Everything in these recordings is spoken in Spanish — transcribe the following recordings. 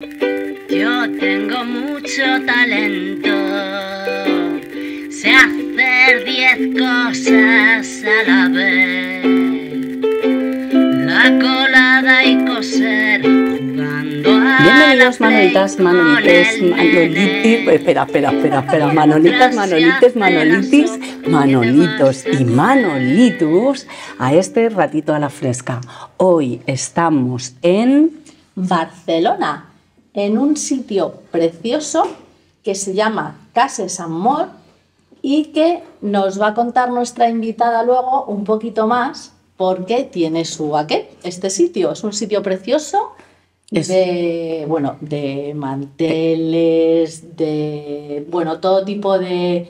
Yo tengo mucho talento, sé hacer diez cosas a la vez. La colada y coser jugando a Bienvenidos manolitas, manolites, manolitis, espera, espera, espera, manolitas, manolites, manolitis, manolitos y manolitus. a este ratito a la fresca. Hoy estamos en Barcelona en un sitio precioso que se llama Cases Amor y que nos va a contar nuestra invitada luego un poquito más porque tiene su qué este sitio. Es un sitio precioso de bueno, de manteles, de bueno, todo tipo de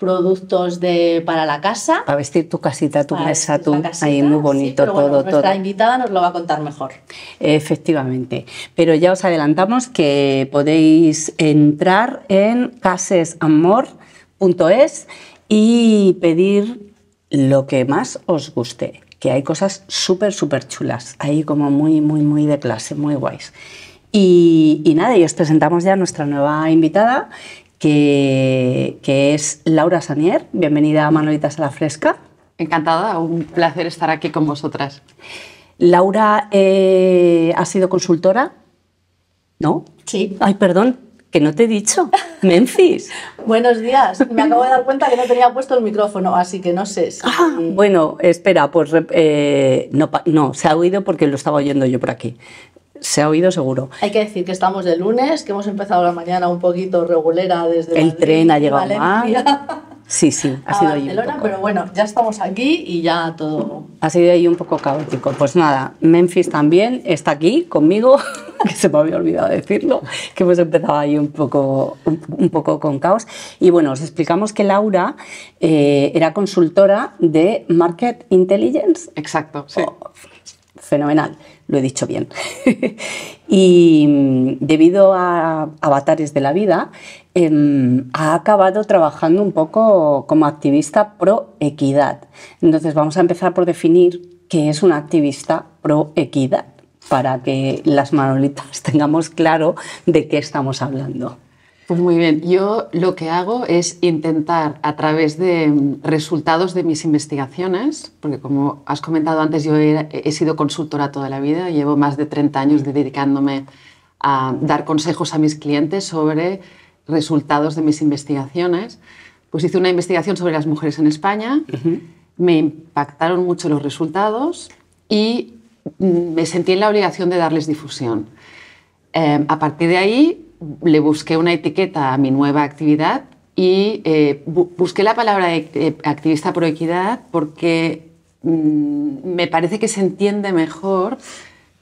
productos de, para la casa. Para vestir tu casita, tu mesa, tu... ahí muy bonito todo todo, Nuestra invitada nos lo va a contar mejor. Efectivamente. Pero ya os adelantamos que podéis entrar en casesamor.es y pedir lo que más os guste, que hay cosas súper, súper chulas, ahí como muy, muy, muy de clase, muy guays. Y, y nada, y os presentamos ya a nuestra nueva invitada, que, es Laura Sanier. Bienvenida a Manolitas a la Fresca. Encantada, un placer estar aquí con vosotras. Laura eh, ha sido consultora, ¿no? Sí. Ay, perdón, que no te he dicho. Memphis. Buenos días. Me acabo de dar cuenta que no tenía puesto el micrófono, así que no sé. Ah, bueno, espera, pues eh, no, no, se ha oído porque lo estaba oyendo yo por aquí se ha oído seguro. Hay que decir que estamos de lunes, que hemos empezado la mañana un poquito regulera desde El tren ha llegado mal. Sí, sí, ha sido ahí. Pero bueno, ya estamos aquí y ya todo. Ha sido ahí un poco caótico. Pues nada, Memphis también está aquí conmigo, que se me había olvidado decirlo, que hemos empezado ahí un poco, un, poco con caos. Y bueno, os explicamos que Laura eh, era consultora de Market Intelligence. Exacto, sí fenomenal, lo he dicho bien. y mm, debido a Avatares de la Vida, em, ha acabado trabajando un poco como activista pro equidad. Entonces vamos a empezar por definir qué es una activista pro equidad para que las manolitas tengamos claro de qué estamos hablando. Pues muy bien, yo lo que hago es intentar a través de mm, resultados de mis investigaciones, porque como has comentado antes, yo he, sido consultora toda la vida, llevo más de 30 años dedicándome a dar consejos a mis clientes sobre resultados de mis investigaciones. Pues hice una investigación sobre las mujeres en España, me impactaron mucho los resultados y mm, me sentí en la obligación de darles difusión. Em, a partir de ahí le busqué una etiqueta a mi nueva actividad y eh, busqué la palabra e-, eh, activista pro equidad porque mm, me parece que se entiende mejor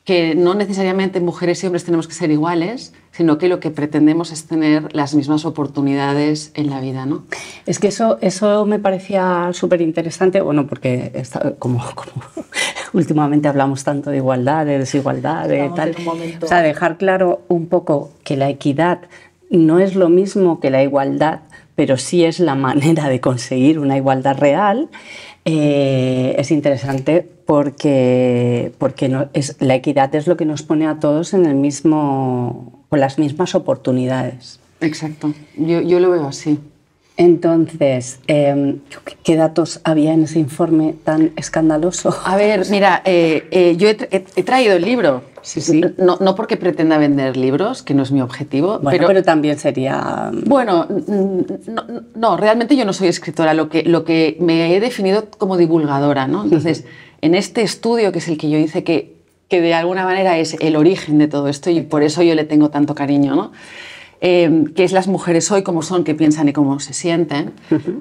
que no necesariamente mujeres y hombres tenemos que ser iguales, sino que lo que pretendemos es tener las mismas oportunidades en la vida, ¿no? Es que eso, eso me parecía súper interesante, bueno, porque como, como, últimamente hablamos tanto de igualdad, de desigualdad, de tal, o sea, dejar claro un poco que la equidad no es lo mismo que la igualdad, pero sí es la manera de conseguir una igualdad real, eh, es interesante porque, porque es, la equidad es lo que nos pone a todos en el mismo, con las mismas oportunidades. Exacto, yo, yo lo veo así. Entonces, em, ¿qué datos había en ese informe tan escandaloso? A ver, mira, eh, eh, yo he, traído el libro. No, porque pretenda vender libros, que no es mi objetivo. pero, también sería. Mm, bueno, no, realmente yo no soy escritora. Lo que, me he definido como divulgadora, ¿no? Entonces, en este estudio, que es el que yo hice, que, que de alguna manera es el origen de todo esto, y por eso yo le tengo tanto cariño, ¿no? eh, que es las mujeres hoy, cómo son, qué piensan y cómo se sienten.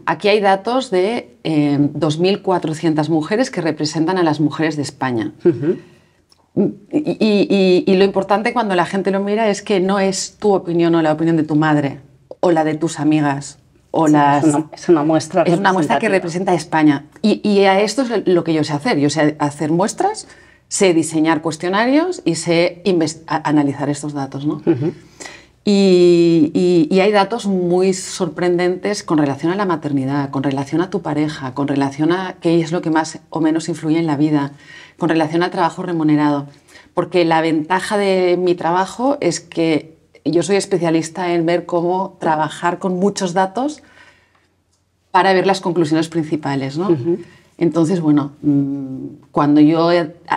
Aquí hay datos de 2.400 em, mujeres que representan a las mujeres de España. y, lo importante cuando la gente lo mira es que no es tu opinión o la opinión de tu madre o la de tus amigas. O las... es, una, muestra. Es una muestra que representa a España. Y, a esto es lo que yo sé hacer. Yo sé hacer muestras, sé diseñar cuestionarios y sé analizar estos datos. ¿no? Y, hay datos muy sorprendentes con relación a la maternidad, con relación a tu pareja, con relación a qué es lo que más o menos influye en la vida, con relación al trabajo remunerado. Porque la ventaja de mi trabajo es que yo soy especialista en ver cómo trabajar con muchos datos para ver las conclusiones principales. ¿no? Entonces, bueno, mm, cuando yo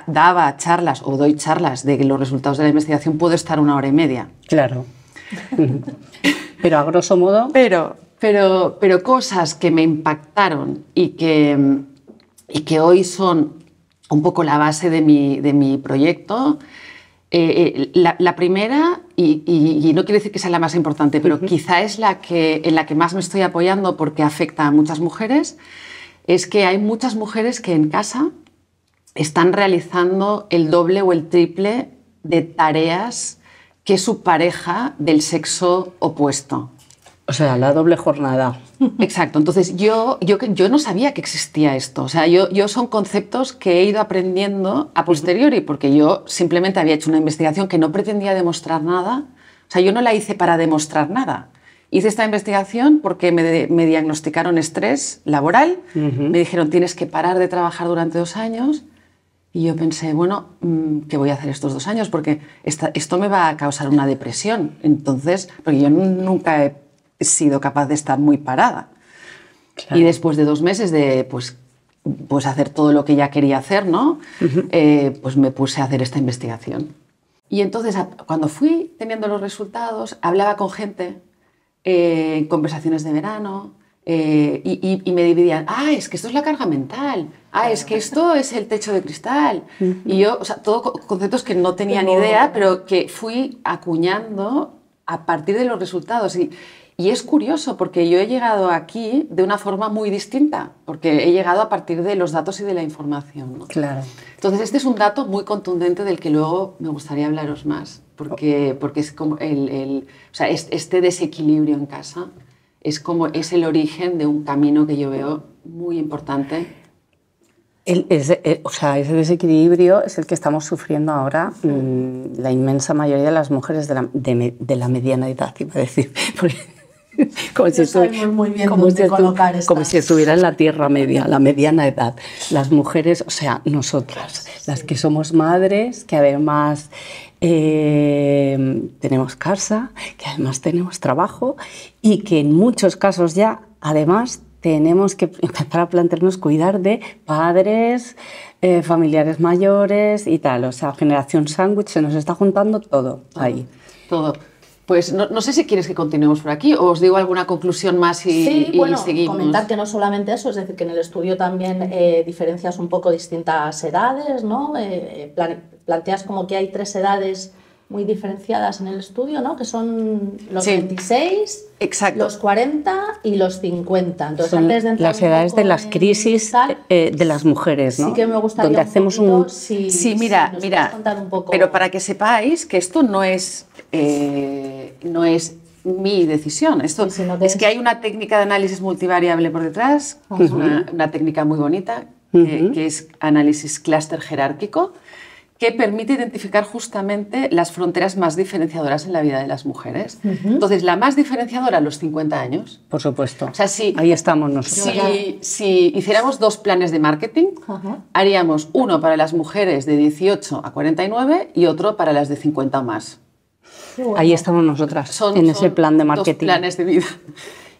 daba charlas o doy charlas de los resultados de la investigación, puedo estar una hora y media. Claro. Pero a grosso modo. Pero, pero, pero cosas que me impactaron y que, y que hoy son un poco la base de mi, proyecto. Eh, eh, la, primera, y, no quiere decir que sea la más importante, pero quizá es la que, en la que más me estoy apoyando porque afecta a muchas mujeres, es que hay muchas mujeres que en casa están realizando el doble o el triple de tareas que su pareja del sexo opuesto. O sea, la doble jornada. Exacto. Entonces, yo, yo, yo no sabía que existía esto. O sea, yo, yo son conceptos que he ido aprendiendo a posteriori, porque yo simplemente había hecho una investigación que no pretendía demostrar nada. O sea, yo no la hice para demostrar nada. Hice esta investigación porque me, diagnosticaron estrés laboral, me dijeron tienes que parar de trabajar durante dos años y yo pensé, bueno, mm, ¿qué voy a hacer estos dos años? Porque esto me va a causar una depresión. Entonces, porque yo nunca he sido capaz de estar muy parada. Y después de dos meses de, pues, pues hacer todo lo que ya quería hacer, ¿no? Eh, pues me puse a hacer esta investigación. Y entonces, cuando fui teniendo los resultados, hablaba con gente eh, en conversaciones de verano eh, y, y, me dividían, ah, es que esto es la carga mental, ah, es que esto es el techo de cristal. Y yo, o sea, todos conceptos que no tenía ni idea, pero que fui acuñando a partir de los resultados. Y, y es curioso porque yo he llegado aquí de una forma muy distinta, porque he llegado a partir de los datos y de la información. Claro. Entonces, este es un dato muy contundente del que luego me gustaría hablaros más, porque, porque es como el, el o sea, este desequilibrio en casa es como es el origen de un camino que yo veo muy importante eh, o sea, ese desequilibrio es el que estamos sufriendo ahora mm, la inmensa mayoría de las mujeres de la, mediana edad, iba a decir. como, si estuviera en la Tierra Media, la mediana edad. Las mujeres, o sea, nosotras, las que somos madres, que además em, tenemos casa, que además tenemos trabajo y que en muchos casos ya, además, tenemos que empezar a plantearnos cuidar de padres, eh, familiares mayores y tal. O sea, generación sándwich, se nos está juntando todo ahí. Todo. Pues no, sé si quieres que continuemos por aquí o os digo alguna conclusión más y, sí, bueno, Comentar que no solamente eso, es decir, que en el estudio también eh, diferencias un poco distintas edades, ¿no? Eh, planteas como que hay tres edades muy diferenciadas en el estudio, ¿no? Que son los 26, los 40 y los 50. Entonces, las edades de las crisis eh, de las mujeres, ¿no? Sí que me gustaría Donde hacemos Sí, mira, mira, pero para que sepáis que esto no es eh, no es mi decisión. Esto es que hay una técnica de análisis multivariable por detrás, que una, técnica muy bonita, que, que es análisis clúster jerárquico que permite identificar justamente las fronteras más diferenciadoras en la vida de las mujeres. Entonces, la más diferenciadora a los 50 años. Por supuesto. O sea, sí, Ahí estamos nosotros. Si, hiciéramos dos planes de marketing, haríamos uno para las mujeres de 18 a 49 y otro para las de 50 o más. Ahí estamos nosotras, son, en ese plan de marketing. Dos planes de vida.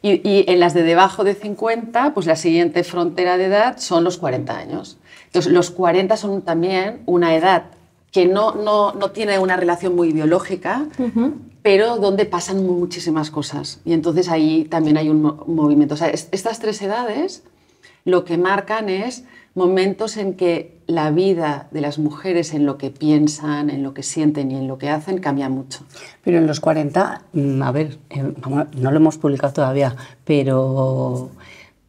Y, y en las de debajo de 50, pues la siguiente frontera de edad son los 40 años. Entonces, los 40 son también una edad que no, no, tiene una relación muy biológica, pero donde pasan muchísimas cosas. Y entonces ahí también hay un, movimiento. O sea, estas tres edades lo que marcan es momentos en que la vida de las mujeres en lo que piensan, en lo que sienten y en lo que hacen cambia mucho. Pero en los 40, mm, a ver, eh, no lo hemos publicado todavía, pero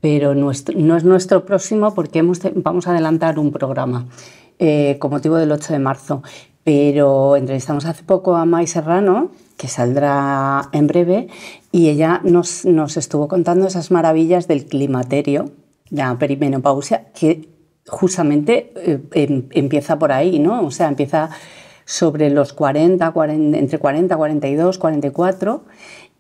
pero no es nuestro próximo porque vamos a adelantar un programa eh, con motivo del 8 de marzo. Pero entrevistamos hace poco a Mai Serrano, que saldrá en breve, y ella nos, nos estuvo contando esas maravillas del climaterio, la perimenopausia, que justamente eh, em, empieza por ahí, ¿no? O sea, empieza sobre los 40, 40 entre 40, 42, 44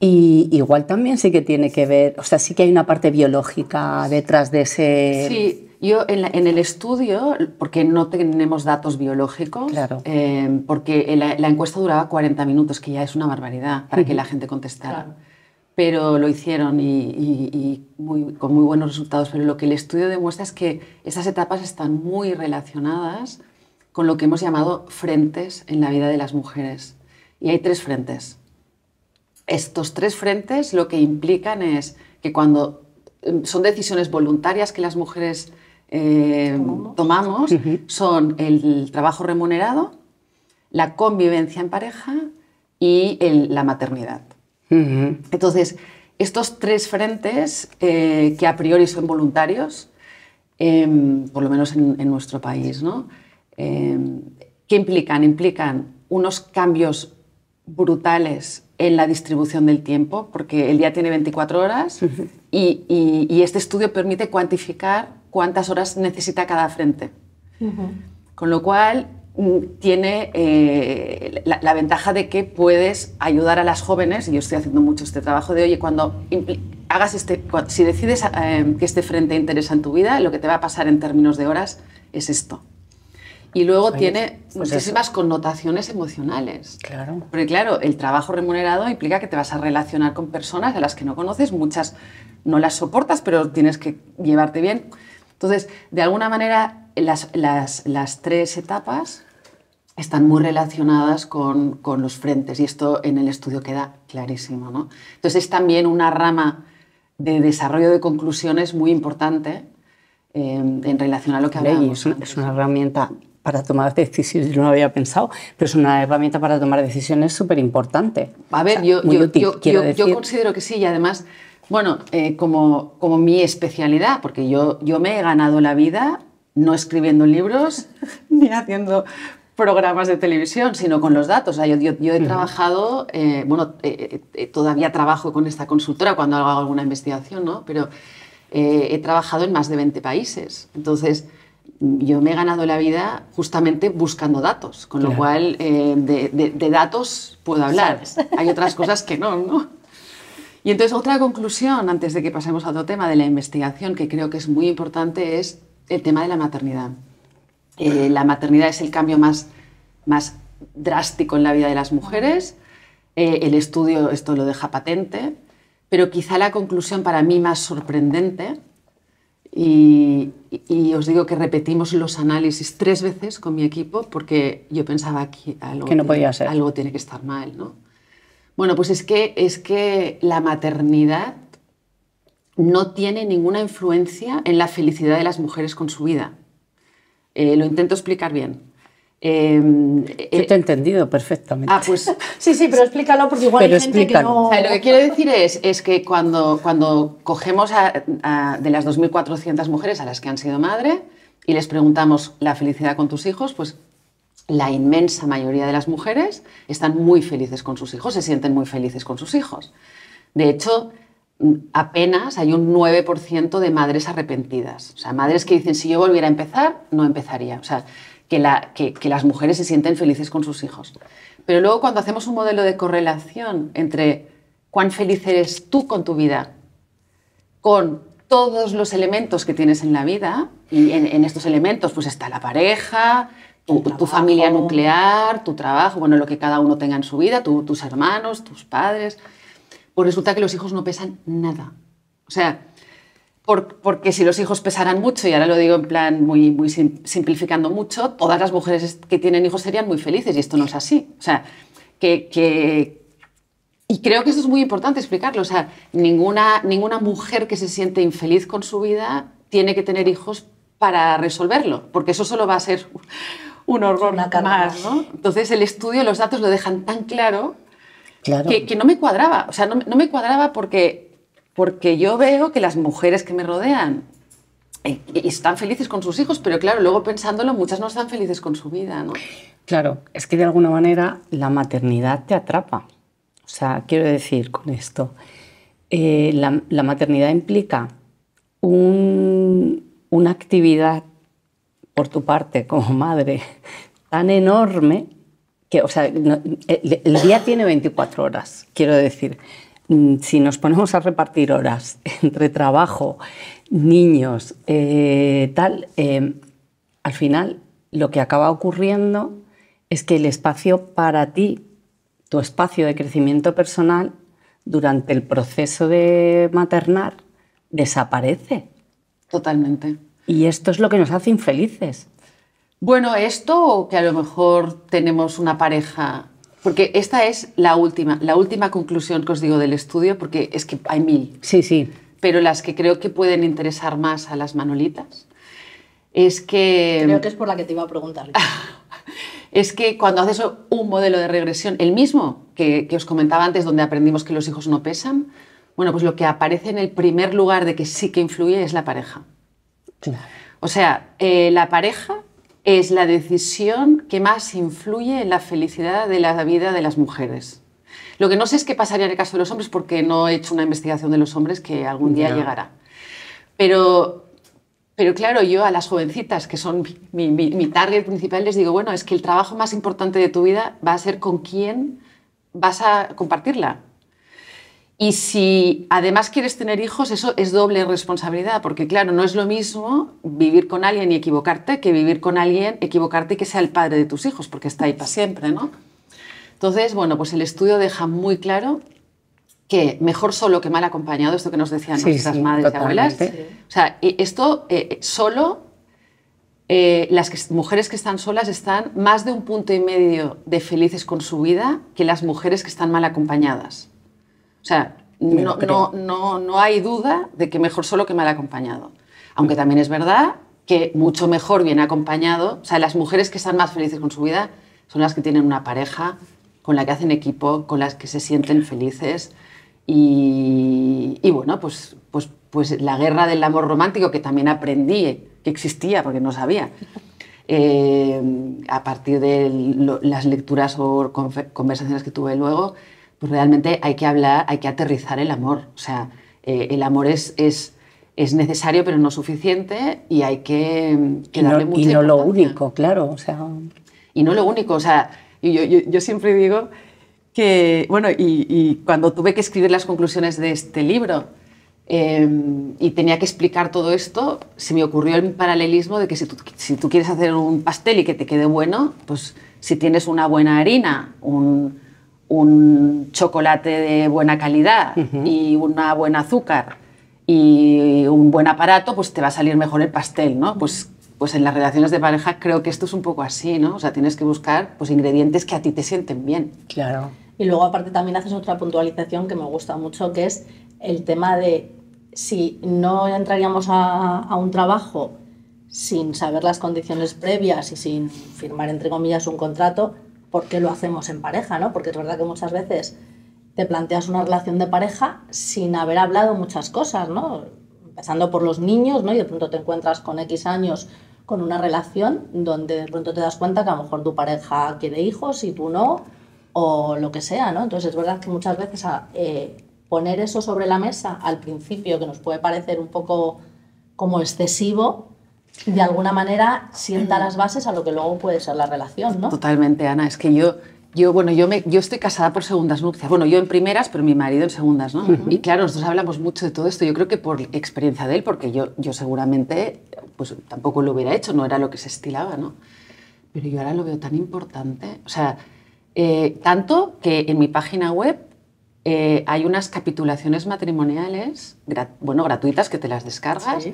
y igual también sí que tiene que ver, o sea, sí que hay una parte biológica detrás de ese... Sí, yo en, el estudio, porque no tenemos datos biológicos, claro. Eh, porque la, encuesta duraba 40 minutos, que ya es una barbaridad para que la gente contestara. Pero lo hicieron y, con muy buenos resultados. Pero lo que el estudio demuestra es que esas etapas están muy relacionadas con lo que hemos llamado frentes en la vida de las mujeres. Y hay tres frentes estos tres frentes lo que implican es que cuando em, son decisiones voluntarias que las mujeres em, tomamos, son el trabajo remunerado, la convivencia en pareja y la maternidad. Entonces, estos tres frentes, eh, que a priori son voluntarios, em, por lo menos en, en nuestro país, ¿no? ¿qué implican? Implican unos cambios brutales en la distribución del tiempo, porque el día tiene 24 horas y, este estudio permite cuantificar cuántas horas necesita cada frente. Con lo cual, mm, tiene eh, la, ventaja de que puedes ayudar a las jóvenes, y yo estoy haciendo mucho este trabajo de, oye, cuando hagas este, si decides eh, que este frente interesa en tu vida, lo que te va a pasar en términos de horas es esto. Y luego tiene pues muchísimas connotaciones emocionales. Claro. Porque claro, el trabajo remunerado implica que te vas a relacionar con personas a las que no conoces, muchas no las soportas, pero tienes que llevarte bien. Entonces, de alguna manera, las, tres etapas están muy relacionadas con, los frentes y esto en el estudio queda clarísimo. ¿no? Entonces, es también una rama de desarrollo de conclusiones muy importante eh, en relación a lo que hablábamos. es, una herramienta para tomar decisiones, yo no había pensado, pero es una herramienta para tomar decisiones súper importante. A ver, yo, yo, yo, considero que sí, y además, bueno, eh, como, como mi especialidad, porque yo, yo me he ganado la vida no escribiendo libros ni haciendo programas de televisión, sino con los datos. O sea, yo, he trabajado, eh, bueno, eh, todavía trabajo con esta consultora cuando hago alguna investigación, ¿no? Pero he trabajado en más de 20 países. Entonces, yo me he ganado la vida justamente buscando datos, con lo cual eh, de, datos puedo hablar. Hay otras cosas que no, ¿no? Y entonces otra conclusión, antes de que pasemos a otro tema de la investigación, que creo que es muy importante, es el tema de la maternidad. Eh, la maternidad es el cambio más, más drástico en la vida de las mujeres. Eh, el estudio esto lo deja patente, pero quizá la conclusión para mí más sorprendente y, y, os digo que repetimos los análisis tres veces con mi equipo porque yo pensaba que algo, tiene, que estar mal, ¿no? Bueno, pues es que, es que la maternidad no tiene ninguna influencia en la felicidad de las mujeres con su vida. Eh, lo intento explicar bien. Em, yo eh, te he entendido perfectamente. Ah, pues, sí, sí, pero explícalo porque igual hay gente que no... lo que quiero decir es, que cuando, cuando cogemos de las 2.400 mujeres a las que han sido madre y les preguntamos la felicidad con tus hijos, pues la inmensa mayoría de las mujeres están muy felices con sus hijos, se sienten muy felices con sus hijos. De hecho, mm, apenas hay un 9% de madres arrepentidas. O sea, madres que dicen, si yo volviera a empezar, no empezaría. O sea, que, las mujeres se sienten felices con sus hijos. Pero luego cuando hacemos un modelo de correlación entre cuán feliz eres tú con tu vida, con todos los elementos que tienes en la vida, y en, estos elementos pues está la pareja, tu, familia nuclear, tu trabajo, bueno, lo que cada uno tenga en su vida, tus hermanos, tus padres, pues resulta que los hijos no pesan nada. O sea, porque si los hijos pesaran mucho, y ahora lo digo en plan muy, simplificando mucho, todas las mujeres que tienen hijos serían muy felices y esto no es así. O sea, que, y creo que esto es muy importante explicarlo. O sea, ninguna, ninguna mujer que se siente infeliz con su vida tiene que tener hijos para resolverlo, porque eso solo va a ser un horror más. Entonces el estudio, los datos lo dejan tan claro, Que, no me cuadraba. O sea, no me cuadraba porque porque yo veo que las mujeres que me rodean eh, están felices con sus hijos, pero claro, luego pensándolo, muchas no están felices con su vida, ¿no? Claro, es que de alguna manera la maternidad te atrapa. O sea, quiero decir con esto, eh, la, maternidad implica una actividad por tu parte como madre tan enorme que, o sea, eh, el día tiene 24 horas, quiero decir. Mm, si nos ponemos a repartir horas entre trabajo, niños, eh, tal, em, al final lo que acaba ocurriendo es que el espacio para ti, tu espacio de crecimiento personal, durante el proceso de maternar, desaparece. Totalmente. Y esto es lo que nos hace infelices. Bueno, esto que a lo mejor tenemos una pareja porque esta es la última, la última conclusión que os digo del estudio, porque es que hay mil. Sí, sí. Pero las que creo que pueden interesar más a las manolitas es que... Creo que es por la que te iba a preguntar. es que cuando haces un modelo de regresión, el mismo que, os comentaba antes, donde aprendimos que los hijos no pesan, bueno, pues lo que aparece en el primer lugar de que sí que influye es la pareja. O sea, eh, la pareja es la decisión que más influye en la felicidad de la vida de las mujeres. Lo que no sé es qué pasaría en el caso de los hombres, porque no he hecho una investigación de los hombres que algún día llegará. Pero, pero claro, yo a las jovencitas, que son mi, target principal, les digo, bueno, es que el trabajo más importante de tu vida va a ser con quién vas a compartirla. Y si además quieres tener hijos, eso es doble responsabilidad, porque claro, no es lo mismo vivir con alguien y equivocarte que vivir con alguien, equivocarte y que sea el padre de tus hijos, porque está ahí para siempre, ¿no? Entonces, bueno, pues el estudio deja muy claro que mejor solo que mal acompañado, esto que nos decían nuestras madres y abuelas. O sea, esto eh, eh, solo, eh, las mujeres que están solas están más de un punto y medio de felices con su vida que las mujeres que están mal acompañadas. O sea, no, hay duda de que mejor solo que mal acompañado. Aunque también es verdad que mucho mejor bien acompañado, o sea, las mujeres que están más felices con su vida son las que tienen una pareja, con la que hacen equipo, con las que se sienten felices. Y, bueno, pues, pues, pues, la guerra del amor romántico, que también aprendí que existía porque no sabía. Eh, a partir de las lecturas o conversaciones que tuve luego, pues realmente hay que hablar, hay que aterrizar el amor. O sea, eh, el amor es, es, es, necesario pero no suficiente y hay que, darle y no, Y no lo único, claro. O sea... Y no lo único, o sea, yo, yo, yo siempre digo que, bueno, y, cuando tuve que escribir las conclusiones de este libro eh, y tenía que explicar todo esto, se me ocurrió el paralelismo de que si tú, si tú quieres hacer un pastel y que te quede bueno, pues si tienes una buena harina, un un chocolate de buena calidad y una buena azúcar y un buen aparato, pues te va a salir mejor el pastel, ¿no? Pues, pues en las relaciones de pareja creo que esto es un poco así, ¿no? O sea, tienes que buscar pues, ingredientes que a ti te sienten bien. Claro. Y luego aparte también haces otra puntualización que me gusta mucho, que es el tema de si no entraríamos a, a un trabajo sin saber las condiciones previas y sin firmar, entre comillas, un contrato, porque lo hacemos en pareja, ¿no? Porque es verdad que muchas veces te planteas una relación de pareja sin haber hablado muchas cosas, ¿no? Empezando por los niños, ¿no? Y de pronto te encuentras con X años con una relación donde de pronto te das cuenta que a lo mejor tu pareja quiere hijos y tú no, o lo que sea, ¿no? Entonces es verdad que muchas veces ah, eh, poner eso sobre la mesa al principio, que nos puede parecer un poco como excesivo, de alguna manera sienta las bases a lo que luego puede ser la relación, ¿no? Totalmente, Ana. Es que yo, yo bueno, yo, me, yo estoy casada por segundas nupcias. Bueno, yo en primeras, pero mi marido en segundas, ¿no? Y claro, nosotros hablamos mucho de todo esto. Yo creo que por experiencia de él, porque yo, yo seguramente pues tampoco lo hubiera hecho, no era lo que se estilaba, ¿no? Pero yo ahora lo veo tan importante. O sea, eh, tanto que en mi página web eh, hay unas capitulaciones matrimoniales, bueno, gratuitas que te las descargas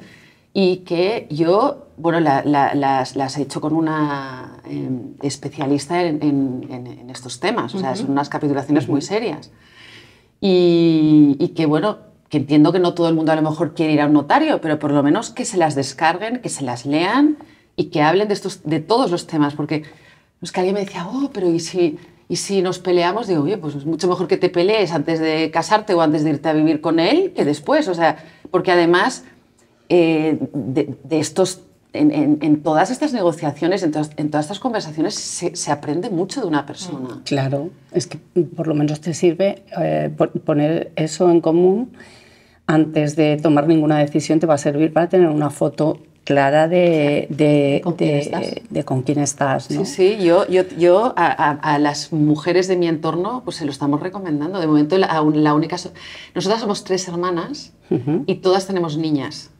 y que yo, bueno, las, las, he hecho con una em, especialista en, estos temas, o sea, son unas capitulaciones muy serias. Y, y, que, bueno, que entiendo que no todo el mundo a lo mejor quiere ir a un notario, pero por lo menos que se las descarguen, que se las lean y que hablen de, estos, de todos los temas, porque es que alguien me decía, oh, pero ¿y si, y si nos peleamos? Digo, oye, pues es mucho mejor que te pelees antes de casarte o antes de irte a vivir con él que después, o sea, porque además eh, de, estos, en, todas estas negociaciones, en todas, en todas estas conversaciones, se, aprende mucho de una persona. Mm. Claro, es que por lo menos te sirve eh, poner eso en común antes de tomar ninguna decisión, te va a servir para tener una foto clara de, de, ¿Con, quién estás. Sí, sí, yo, yo, yo a, las mujeres de mi entorno pues se lo estamos recomendando. De momento, la, la única... Nosotras somos tres hermanas y todas tenemos niñas.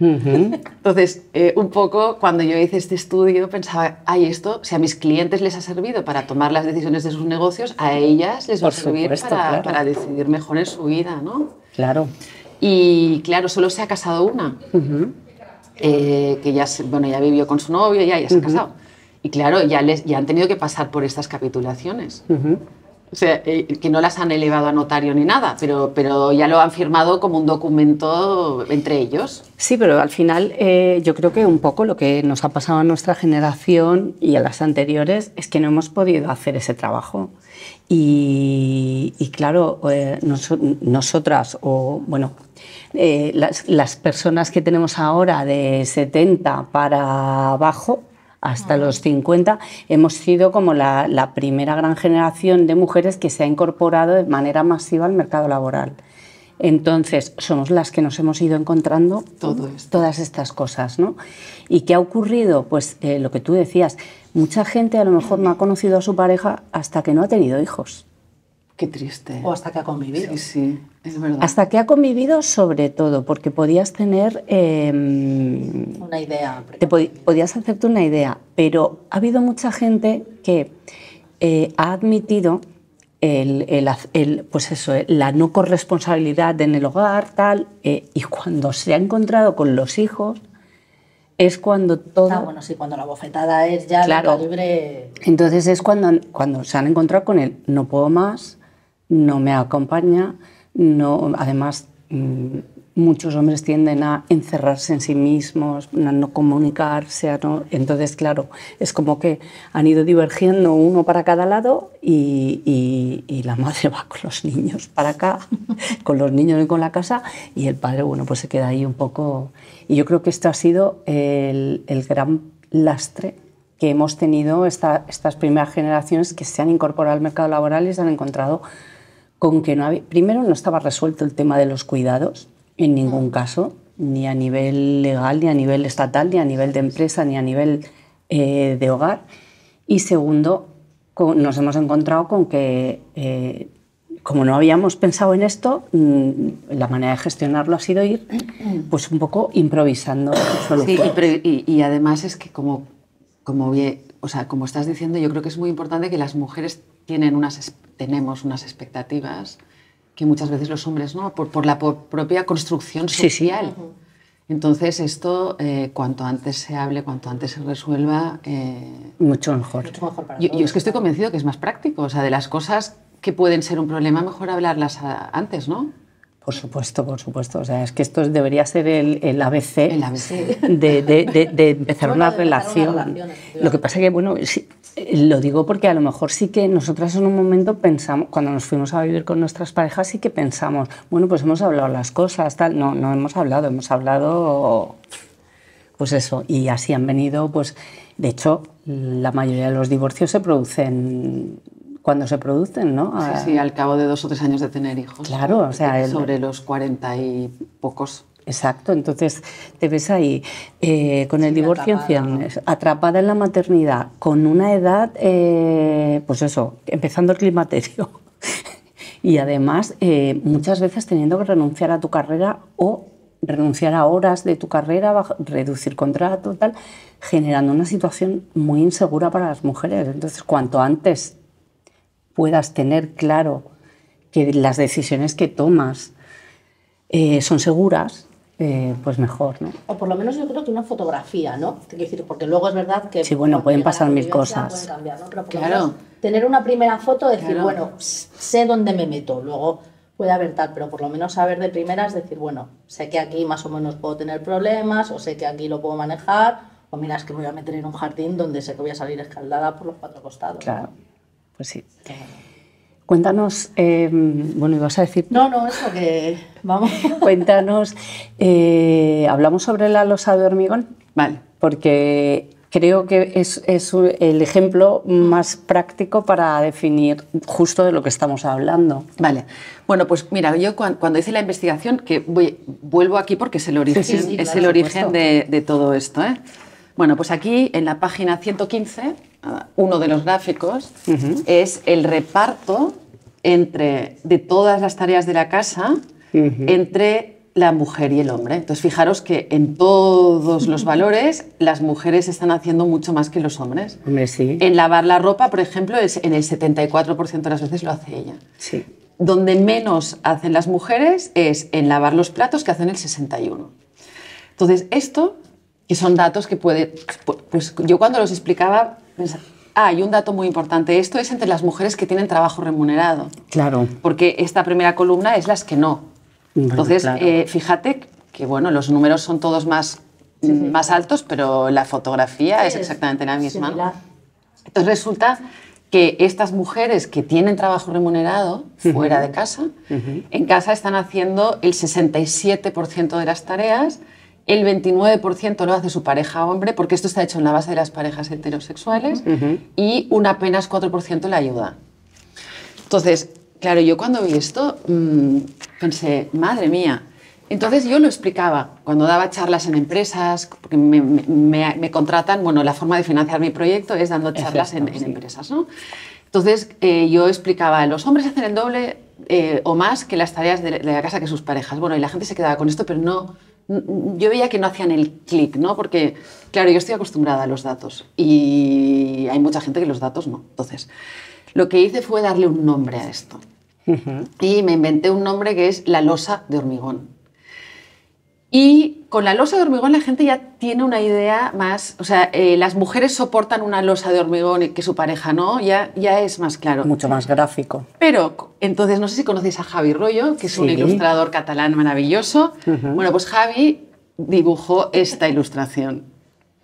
Entonces, eh, un poco cuando yo hice este estudio pensaba, ay, esto, si a mis clientes les ha servido para tomar las decisiones de sus negocios, a ellas les va a servir para, decidir mejor en su vida, ¿no? Claro. Y claro, solo se ha casado una, eh, que ya, bueno, ya vivió con su novio, ya, se ha casado. Y claro, ya, les, ya han tenido que pasar por estas capitulaciones. O sea, eh, que no las han elevado a notario ni nada, pero, pero ya lo han firmado como un documento entre ellos. Sí, pero al final eh, yo creo que un poco lo que nos ha pasado a nuestra generación y a las anteriores es que no hemos podido hacer ese trabajo. Y, claro, eh, nosotras o, bueno, las, las personas que tenemos ahora de 70 para abajo, hasta los 50, hemos sido como la, primera gran generación de mujeres que se ha incorporado de manera masiva al mercado laboral. Entonces, somos las que nos hemos ido encontrando todas estas cosas, ¿no? ¿Y qué ha ocurrido? Pues eh, lo que tú decías, mucha gente a lo mejor no ha conocido a su pareja hasta que no ha tenido hijos. Qué triste. O hasta que ha convivido. Sí, sí, es verdad. Hasta que ha convivido, sobre todo, porque podías tener. Em, una idea. podías hacerte una idea, pero ha habido mucha gente que eh, ha admitido. El, pues eso, eh, la no corresponsabilidad en el hogar, tal, eh, y cuando se ha encontrado con los hijos, es cuando todo... Ah, bueno, sí, cuando la bofetada es ya claro. Entonces es cuando, cuando se han encontrado con él, no puedo más, no me acompaña, no, además mm, muchos hombres tienden a encerrarse en sí mismos, a no comunicarse, entonces claro, es como que han ido divergiendo uno para cada lado y, la madre va con los niños para acá, con los niños y con la casa y el padre, bueno, pues se queda ahí un poco... Y yo creo que esto ha sido el, gran lastre que hemos tenido estas primeras generaciones que se han incorporado al mercado laboral y se han encontrado con que no primero no estaba resuelto el tema de los cuidados en ningún mm. caso, ni a nivel legal, ni a nivel estatal, ni a nivel de empresa, ni a nivel eh, de hogar. Y segundo, nos hemos encontrado con que, eh, como no habíamos pensado en esto, mm, la manera de gestionarlo ha sido ir mm. pues un poco improvisando. y, además es que como, como, o sea, como estás diciendo, yo creo que es muy importante que las mujeres tienen unas, tenemos unas expectativas que muchas veces los hombres no, por, la propia construcción social. Entonces esto, eh, cuanto antes se hable, cuanto antes se resuelva... Eh, mucho mejor. yo, es que estoy convencido que es más práctico. O sea, de las cosas que pueden ser un problema, mejor hablarlas antes, ¿no? Por supuesto, por supuesto. O sea, es que esto debería ser el, ABC, De, empezar una, relación. Lo que pasa que, bueno, lo digo porque a lo mejor sí que nosotras en un momento pensamos, cuando nos fuimos a vivir con nuestras parejas, sí que pensamos, bueno, pues hemos hablado las cosas, tal. No, no hemos hablado, hemos hablado, pues eso. Y así han venido, pues, de hecho, la mayoría de los divorcios se producen cuando se producen, ¿no? Sí, ah. sí, al cabo de dos o tres años de tener hijos. Claro, o sea... Sobre los cuarenta y pocos. Exacto, entonces te ves ahí eh, con el divorcio atrapada, en atrapada en la maternidad, con una edad, eh, pues eso, empezando el climaterio y además eh, muchas veces teniendo que renunciar a tu carrera o renunciar a horas de tu carrera, reducir contrato, tal, generando una situación muy insegura para las mujeres. Entonces, cuanto antes puedas tener claro que las decisiones que tomas eh, son seguras, eh, pues mejor, ¿no? O por lo menos yo creo que una fotografía, ¿no? Quiero decir, porque luego es verdad que... Sí, bueno, pueden pasar mil cosas. claro. tener una primera foto, decir, bueno, sé dónde me meto, luego puede haber tal, pero por lo menos saber de primeras, decir, bueno, sé que aquí más o menos puedo tener problemas, o sé que aquí lo puedo manejar, o mira, es que me voy a meter en un jardín donde sé que voy a salir escaldada por los cuatro costados. Claro. Pues sí. Cuéntanos, em, bueno, ibas a decir. No, no, eso que. Vamos. Cuéntanos, eh, hablamos sobre la losa de hormigón, vale, porque creo que es, el ejemplo más práctico para definir justo de lo que estamos hablando. Vale. Bueno, pues mira, yo cuando hice la investigación, que vuelvo aquí porque es el origen, es el origen de, de, todo esto, ¿eh? Bueno, pues aquí en la página 115, ah, uno de los gráficos es el reparto entre, de todas las tareas de la casa entre la mujer y el hombre. Entonces, fijaros que en todos los valores las mujeres están haciendo mucho más que los hombres. En lavar la ropa, por ejemplo, es, en el 74% de las veces lo hace ella. Sí. Donde menos hacen las mujeres es en lavar los platos, que hacen el 61%. Entonces, esto que son datos que puede, pues yo cuando los explicaba, pensaba, ah, hay un dato muy importante, esto es entre las mujeres que tienen trabajo remunerado. Claro. Porque esta primera columna es las que no. Entonces, eh, fíjate que bueno, los números son todos más, más altos, pero la fotografía es, exactamente la misma. Entonces resulta que estas mujeres que tienen trabajo remunerado fuera de casa, en casa están haciendo el 67% de las tareas el 29% lo hace su pareja hombre, porque esto está hecho en la base de las parejas heterosexuales, y un apenas 4% la ayuda. Entonces, claro, yo cuando vi esto mm, pensé, madre mía. Entonces yo lo explicaba cuando daba charlas en empresas, porque me, contratan, bueno, la forma de financiar mi proyecto es dando charlas en, empresas, ¿no? Entonces eh, yo explicaba, los hombres hacen el doble eh, o más que las tareas de la casa que sus parejas. Bueno, y la gente se quedaba con esto, pero no, yo veía que no hacían el clic, ¿no? Porque, claro, yo estoy acostumbrada a los datos y hay mucha gente que los datos no. Entonces, lo que hice fue darle un nombre a esto. Y me inventé un nombre que es la losa de hormigón. Y con la losa de hormigón la gente ya tiene una idea más, o sea, eh, las mujeres soportan una losa de hormigón que su pareja no, ya, ya es más claro. Mucho más gráfico. Pero entonces, no sé si conocéis a Javi Rollo, que es un ilustrador catalán maravilloso. Bueno, pues Javi dibujó esta ilustración.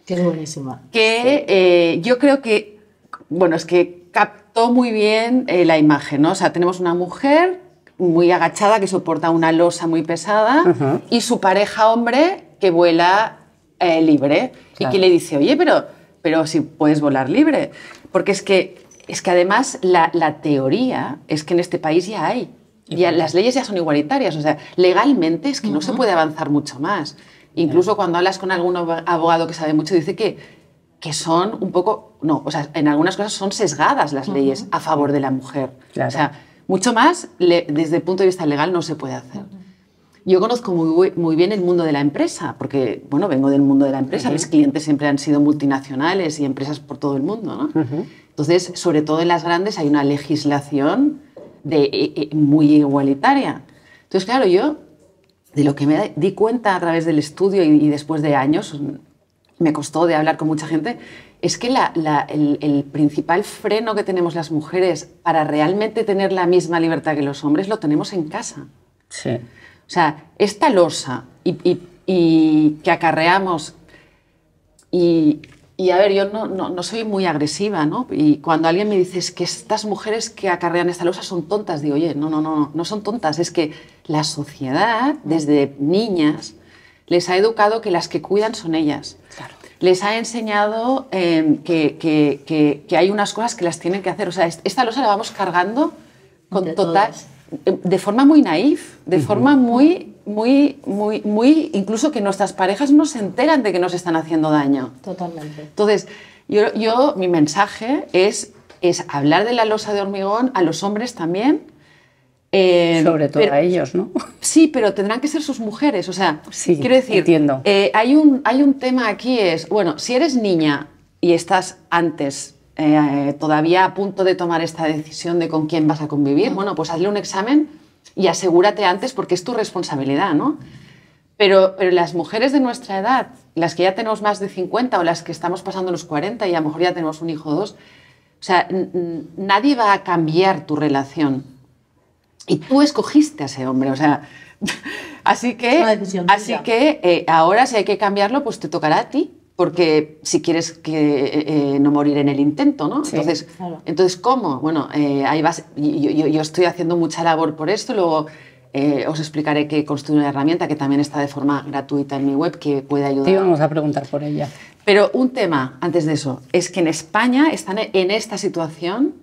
Que es buenísima. Que eh, yo creo que, bueno, es que captó muy bien eh, la imagen, ¿no? O sea, tenemos una mujer muy agachada que soporta una losa muy pesada y su pareja hombre que vuela eh, libre y que le dice, oye, pero, pero si puedes volar libre. Porque es que, es que además la, teoría es que en este país ya hay. Ya, las leyes ya son igualitarias, o sea, legalmente es que no se puede avanzar mucho más. Incluso cuando hablas con algún abogado que sabe mucho, dice que, que son un poco, no, o sea, en algunas cosas son sesgadas las leyes a favor de la mujer. O mucho más desde el punto de vista legal no se puede hacer. Yo conozco muy, bien el mundo de la empresa, porque bueno, vengo del mundo de la empresa, mis clientes siempre han sido multinacionales y empresas por todo el mundo. ¿no? Entonces, sobre todo en las grandes hay una legislación de, e, e, muy igualitaria. Entonces, claro, yo de lo que me di cuenta a través del estudio y después de años, me costó de hablar con mucha gente, es que el, principal freno que tenemos las mujeres para realmente tener la misma libertad que los hombres lo tenemos en casa. Sí. O sea, esta losa y, que acarreamos y, a ver, yo no, soy muy agresiva, ¿no? Y cuando alguien me dice que estas mujeres que acarrean esta losa son tontas, digo, oye, no, no, no, no son tontas, es que la sociedad, desde niñas, les ha educado que las que cuidan son ellas les ha enseñado em, que, hay unas cosas que las tienen que hacer. O sea, esta losa la vamos cargando con total, em, de forma muy naif, de forma muy, muy, muy, muy, incluso que nuestras parejas no se enteran de que nos están haciendo daño. Totalmente. Entonces, yo, yo mi mensaje es, es hablar de la losa de hormigón a los hombres también eh, Sobre todo a ellos, ¿no? Sí, pero tendrán que ser sus mujeres. O sea, sí, quiero decir, entiendo. Eh, hay, un, hay un tema aquí, es, bueno, si eres niña y estás antes eh, todavía a punto de tomar esta decisión de con quién vas a convivir, bueno, pues hazle un examen y asegúrate antes porque es tu responsabilidad, ¿no? Pero, pero las mujeres de nuestra edad, las que ya tenemos más de 50 o las que estamos pasando los 40 y a lo mejor ya tenemos un hijo o dos, o sea, nadie va a cambiar tu relación y tú escogiste a ese hombre, o sea, así que, así que eh, ahora si hay que cambiarlo, pues te tocará a ti, porque si quieres que eh, eh, no morir en el intento, ¿no? entonces, entonces, ¿cómo? Bueno, ahí vas, yo, yo, estoy haciendo mucha labor por esto, luego os explicaré que construí una herramienta que también está de forma gratuita en mi web que puede ayudar. Te íbamos a preguntar por ella. Pero un tema, antes de eso, es que en España están en esta situación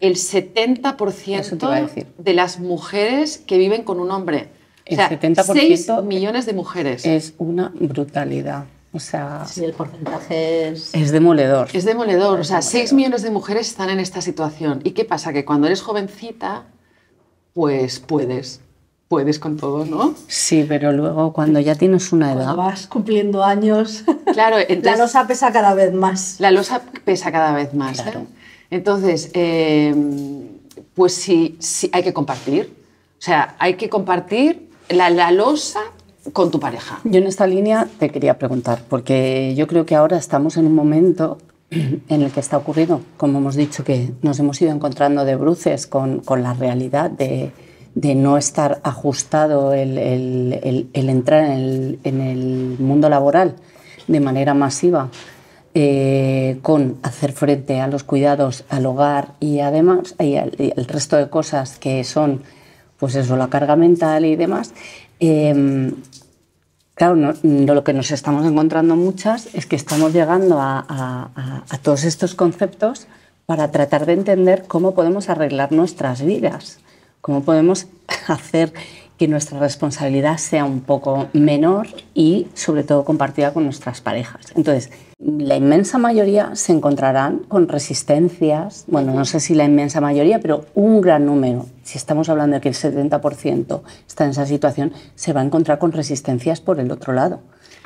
el 70% de las mujeres que viven con un hombre. o sea, 70% 6 millones de mujeres. Es una brutalidad. O sea, sí, el porcentaje es... es demoledor. Es demoledor. O sea, 6 millones de mujeres están en esta situación. ¿Y qué pasa? Que cuando eres jovencita, pues puedes puedes con todo, ¿no? Sí, pero luego cuando ya tienes una edad. vas cumpliendo años. Claro, la losa pesa cada vez más. La losa pesa cada vez más. ¿eh? Entonces, eh, pues sí, hay que compartir. O sea, hay que compartir la, la losa con tu pareja. Yo en esta línea te quería preguntar, porque yo creo que ahora estamos en un momento en el que está ocurriendo, como hemos dicho, que nos hemos ido encontrando de bruces con, con la realidad de, de, no estar ajustado el, el, entrar en, en el, mundo laboral de manera masiva eh, con hacer frente a los cuidados, al hogar y además y al, el resto de cosas que son, pues eso, la carga mental y demás. Em, claro, lo que nos estamos encontrando muchas es que estamos llegando a, a, todos estos conceptos para tratar de entender cómo podemos arreglar nuestras vidas, cómo podemos hacer que nuestra responsabilidad sea un poco menor y sobre todo compartida con nuestras parejas. Entonces, la inmensa mayoría se encontrarán con resistencias, bueno, no sé si la inmensa mayoría, pero un gran número, si estamos hablando de que el 70% está en esa situación, se va a encontrar con resistencias por el otro lado.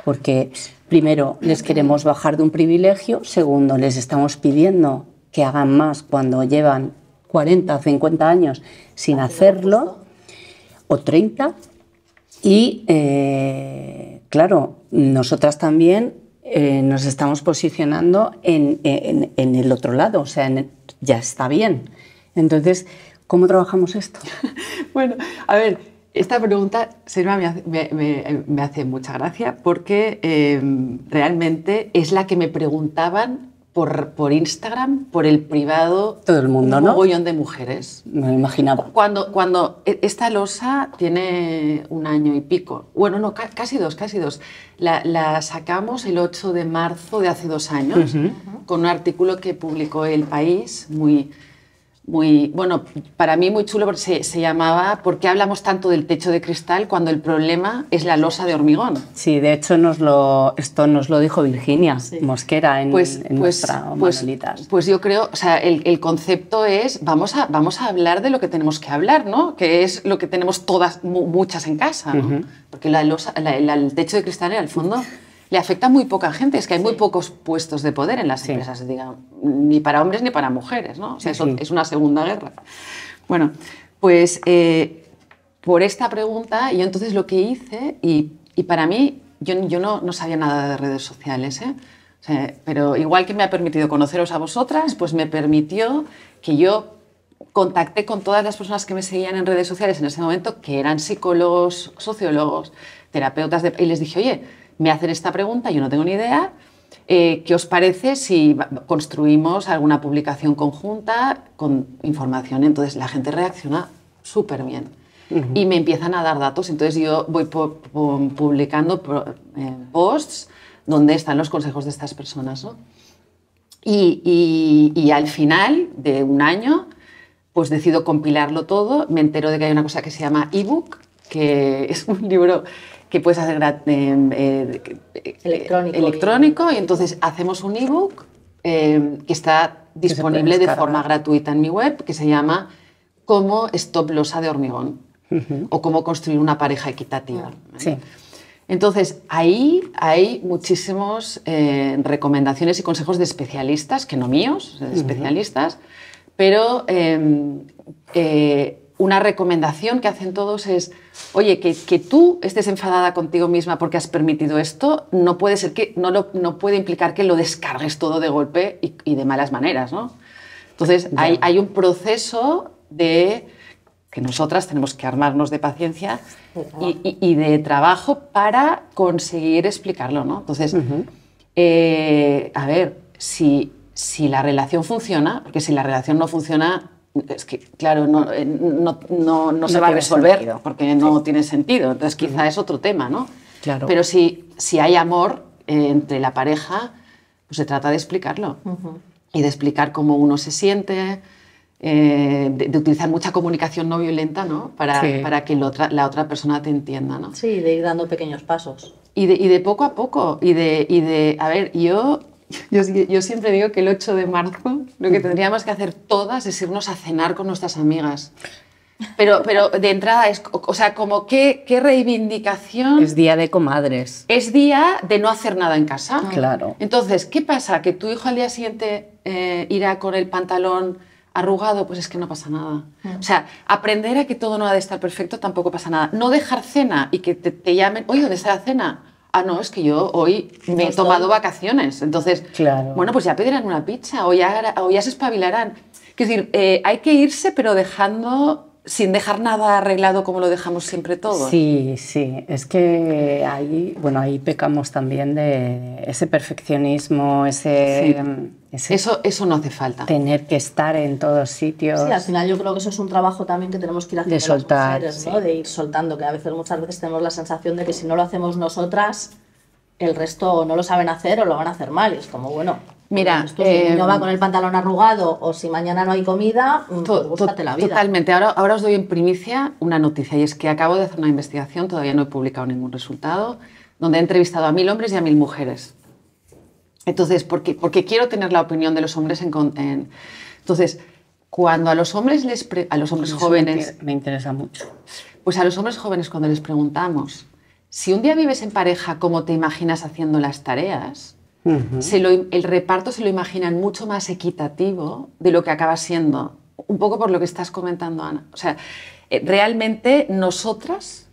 Porque primero les queremos bajar de un privilegio, segundo les estamos pidiendo que hagan más cuando llevan 40 o 50 años sin hacerlo o 30. Y eh, claro, nosotras también eh, nos estamos posicionando en, en, el otro lado, o sea, ya está bien. Entonces, ¿cómo trabajamos esto? bueno, a ver, esta pregunta, se me, hace, mucha gracia porque eh, realmente es la que me preguntaban por, Instagram, por el privado. Todo el mundo, un ¿no? de mujeres. Me lo imaginaba. Cuando, cuando e, esta losa tiene un año y pico. Bueno, no, casi dos, casi dos. La, sacamos el 8 de marzo de hace dos años, con un artículo que publicó El País, muy muy, bueno, para mí muy chulo porque se, llamaba ¿Por qué hablamos tanto del techo de cristal cuando el problema es la losa de hormigón? Sí, de hecho nos lo, esto nos lo dijo Virginia Mosquera pues, en, pues, nuestra pues, pues, yo creo, o sea, el, concepto es vamos a, vamos a hablar de lo que tenemos que hablar, ¿no? Que es lo que tenemos todas, muchas en casa, ¿no? Porque la losa, el techo de cristal era el fondo le afecta a muy poca gente. Es que hay muy pocos puestos de poder en las empresas, ni para hombres ni para mujeres, ¿no? sea, es una segunda guerra. Bueno, pues eh, por esta pregunta, yo entonces lo que hice, y, para mí, yo, yo no, no, sabía nada de redes sociales, ¿eh? pero igual que me ha permitido conoceros a vosotras, pues me permitió que yo contacté con todas las personas que me seguían en redes sociales en ese momento, que eran psicólogos, sociólogos, terapeutas, y les dije, oye, me hacen esta pregunta, yo no tengo ni idea. Eh, ¿Qué os parece si construimos alguna publicación conjunta con información? Entonces la gente reacciona súper bien y me empiezan a dar datos. Entonces yo voy publicando eh, posts donde están los consejos de estas personas. ¿no? Y, y, al final de un año, pues decido compilarlo todo. Me entero de que hay una cosa que se llama ebook, que es un libro que puedes hacer em, eh, electrónico, y entonces hacemos un ebook em, que está disponible de forma gratuita en mi web que se llama Cómo stop losa de hormigón o cómo construir una pareja equitativa. Ah, sí. Entonces, ahí hay muchísimas eh, recomendaciones y consejos de especialistas, que no míos, de especialistas, pero em, eh, una recomendación que hacen todos es, oye, que, tú estés enfadada contigo misma porque has permitido esto, no puede ser que no, lo, no puede implicar que lo descargues todo de golpe y, de malas maneras, ¿no? Entonces hay, hay, un proceso de que nosotras tenemos que armarnos de paciencia y, de trabajo para conseguir explicarlo, ¿no? Entonces, eh, a ver, si, si la relación funciona, porque si la relación no funciona, es que, claro, no, eh, se va a resolver porque no tiene sentido. Entonces, quizá es otro tema, ¿no? Claro. Pero si, si hay amor eh, entre la pareja, pues se trata de explicarlo. Y de explicar cómo uno se siente, eh, de, utilizar mucha comunicación no violenta, ¿no? Para, para que la otra persona te entienda, ¿no? Sí, de ir dando pequeños pasos. Y de, poco a poco. Y de, y de, a ver, yo Yo, siempre digo que el 8 de marzo lo que tendríamos que hacer todas es irnos a cenar con nuestras amigas. Pero, pero de entrada es, o sea, como qué, qué reivindicación. Es día de comadres. Es día de no hacer nada en casa. Ah. Claro. Entonces, ¿qué pasa? Que tu hijo al día siguiente eh, irá con el pantalón arrugado, pues es que no pasa nada. Mm. O sea, aprender a que todo no ha de estar perfecto tampoco pasa nada. No dejar cena y que te, te llamen, oye, ¿dónde está la cena? ah, no, es que yo hoy me he tomado vacaciones. Entonces, bueno, pues ya pedirán una pizza o ya, o ya se espabilarán. Es decir, eh, hay que irse, pero dejando sin dejar nada arreglado como lo dejamos siempre todo. Sí, sí, es que ahí, bueno, ahí pecamos también de ese perfeccionismo, mm, ese... eso, eso no hace falta. Tener que estar en todos sitios. Sí, al final yo creo que eso es un trabajo también que tenemos que ir haciendo. De soltar. ¿no? De ir soltando, que a veces muchas veces tenemos la sensación de que si no lo hacemos nosotras, el resto no lo saben hacer o lo van a hacer mal. Y es como, bueno, Mira, no va eh, con el pantalón arrugado o si mañana no hay comida, mm, la vida. Totalmente. Ahora, os doy en primicia una noticia y es que acabo de hacer una investigación, todavía no he publicado ningún resultado, donde he entrevistado a mil hombres y a mil mujeres. Entonces, porque, porque quiero tener la opinión de los hombres en, entonces, cuando a los hombres les a los hombres jóvenes me interesa mucho. Pues a los hombres jóvenes cuando les preguntamos si un día vives en pareja, ¿cómo te imaginas haciendo las tareas? se lo, el reparto se lo imaginan mucho más equitativo de lo que acaba siendo, un poco por lo que estás comentando, Ana. O sea, eh, realmente nosotras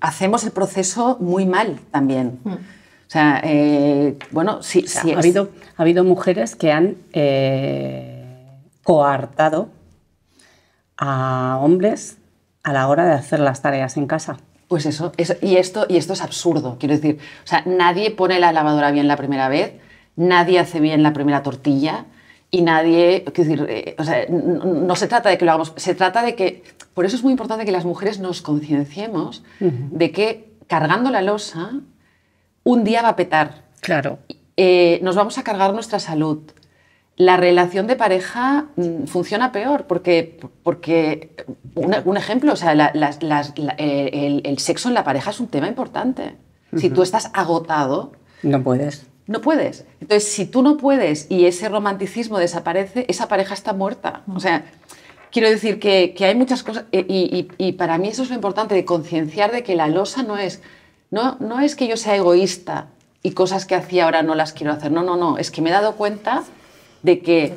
hacemos el proceso muy mal también. Mm. O sea, eh, bueno, sí, ha, habido, mujeres que han eh, coartado a hombres a la hora de hacer las tareas en casa. Pues eso, y, esto, y esto es absurdo, quiero decir. O sea, nadie pone la lavadora bien la primera vez, nadie hace bien la primera tortilla y nadie, quiero decir, eh, o sea, no, se trata de que lo hagamos, se trata de que, por eso es muy importante que las mujeres nos concienciemos de que cargando la losa, un día va a petar. Claro. Eh, nos vamos a cargar nuestra salud, la relación de pareja mm, funciona peor porque, porque un, ejemplo, o sea, eh, el, sexo en la pareja es un tema importante. Si tú estás agotado... No puedes. No puedes. Entonces, si tú no puedes y ese romanticismo desaparece, esa pareja está muerta. O sea, quiero decir que, hay muchas cosas, eh, y, para mí eso es lo importante, de concienciar de que la losa no es, no, no es que yo sea egoísta y cosas que hacía ahora no las quiero hacer. No, no, no. Es que me he dado cuenta de que,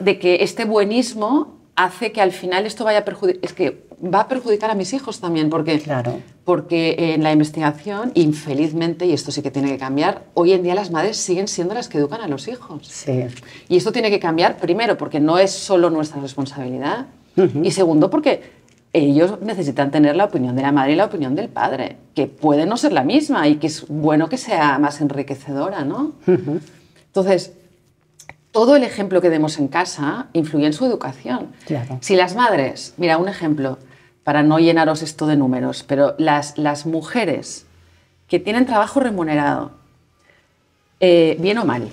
de que este buenismo hace que al final esto vaya a perjudicar, es que va a perjudicar a mis hijos también, porque, claro. porque en la investigación, infelizmente, y esto sí que tiene que cambiar, hoy en día las madres siguen siendo las que educan a los hijos. Y esto tiene que cambiar, primero, porque no es solo nuestra responsabilidad, y segundo, porque ellos necesitan tener la opinión de la madre y la opinión del padre, que puede no ser la misma y que es bueno que sea más enriquecedora, ¿no? Entonces, todo el ejemplo que demos en casa influye en su educación. Si las madres, mira, un ejemplo, para no llenaros esto de números, pero las, las mujeres que tienen trabajo remunerado, eh, bien o mal,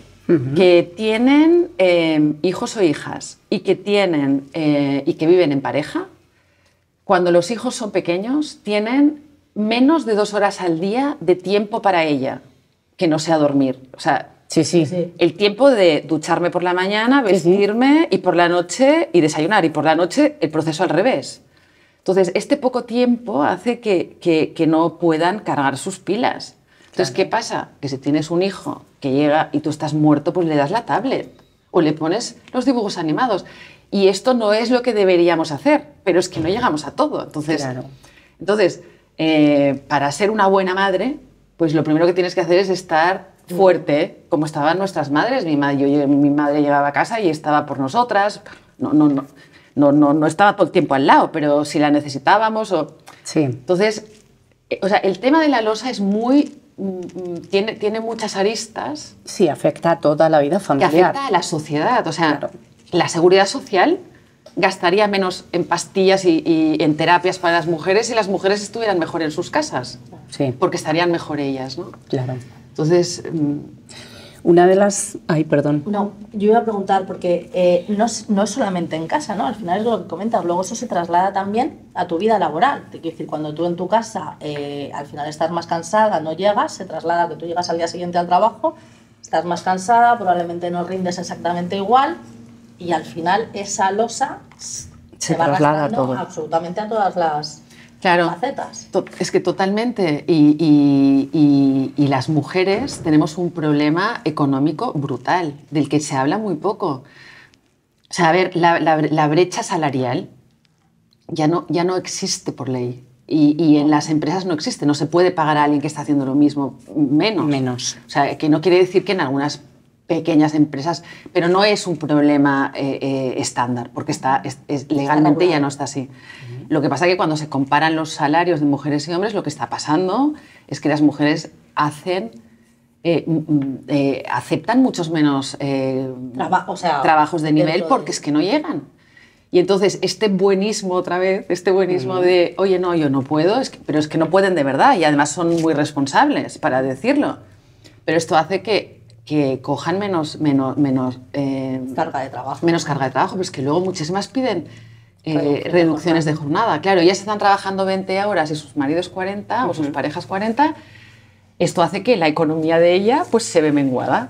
que tienen em, hijos o hijas y que tienen eh, y que viven en pareja, cuando los hijos son pequeños, tienen menos de dos horas al día de tiempo para ella, que no sea dormir. O sea, Sí, sí, El tiempo de ducharme por la mañana, vestirme y por la noche y desayunar. Y por la noche el proceso al revés. Entonces, este poco tiempo hace que, no puedan cargar sus pilas. Entonces, ¿qué pasa? Que si tienes un hijo que llega y tú estás muerto, pues le das la tablet o le pones los dibujos animados. Y esto no es lo que deberíamos hacer, pero es que no llegamos a todo. Entonces, entonces eh, para ser una buena madre, pues lo primero que tienes que hacer es estar fuerte como estaban nuestras madres. Mi, madre mi madre llegaba a casa y estaba por nosotras. No, no, no, no, no, no estaba todo el tiempo al lado, pero si la necesitábamos o... Sí. Entonces, eh, o sea, el tema de la losa es muy mm, mm, tiene, tiene, muchas aristas. Sí, afecta a toda la vida familiar. Que afecta a la sociedad. O sea, la seguridad social gastaría menos en pastillas y, y, en terapias para las mujeres si las mujeres estuvieran mejor en sus casas. Sí. Porque estarían mejor ellas, ¿no? Claro. Entonces... Mm, Una de las... Ay, perdón. No, yo iba a preguntar porque eh, no, es, solamente en casa, ¿no? Al final es lo que comentas, luego eso se traslada también a tu vida laboral. Te quiero decir, cuando tú en tu casa eh, al final estás más cansada, no llegas, se traslada que tú llegas al día siguiente al trabajo, estás más cansada, probablemente no rindes exactamente igual y al final esa losa se, traslada va traslada todo. absolutamente a todas las claro. Es que totalmente. Y, las mujeres tenemos un problema económico brutal, del que se habla muy poco. O sea, a ver, la, brecha salarial ya no, ya no existe por ley. Y, y, en las empresas no existe, no se puede pagar a alguien que está haciendo lo mismo menos. Menos. O sea, que no quiere decir que en algunas pequeñas empresas, pero no es un problema eh, eh, estándar, porque está, legalmente ya no está así. Lo que pasa es que cuando se comparan los salarios de mujeres y hombres, lo que está pasando es que las mujeres hacen... Eh, aceptan muchos menos trabajos de nivel porque es que no llegan. Y entonces este buenismo otra vez, este buenismo de, oye, no, yo no puedo, pero es que no pueden de verdad y además son muy responsables para decirlo. Pero esto hace que que cojan menos, menos, menos eh, carga de trabajo. Menos carga de trabajo, pero es que luego muchísimas piden eh, reducciones, de, jornada. claro ya Claro, están trabajando 20 horas y sus maridos 40 o sus parejas 40. Esto hace que la economía de ella pues, se ve menguada.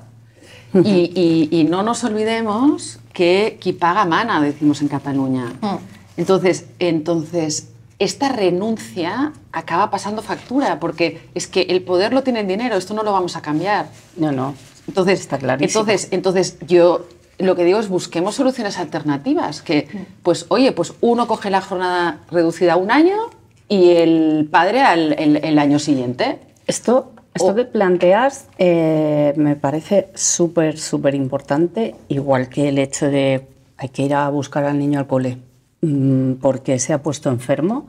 y, y, no nos olvidemos que qui paga mana, decimos en Cataluña. Mm. Entonces, entonces, esta renuncia acaba pasando factura, porque es que el poder lo tiene el dinero, esto no lo vamos a cambiar. No, no. Entonces, está Entonces, entonces yo lo que digo es busquemos soluciones alternativas, que mm. pues oye, pues uno coge la jornada reducida a un año y el padre al el, año siguiente. Esto, esto que planteas eh, me parece súper, súper importante, igual que el hecho de hay que ir a buscar al niño al cole mm, porque se ha puesto enfermo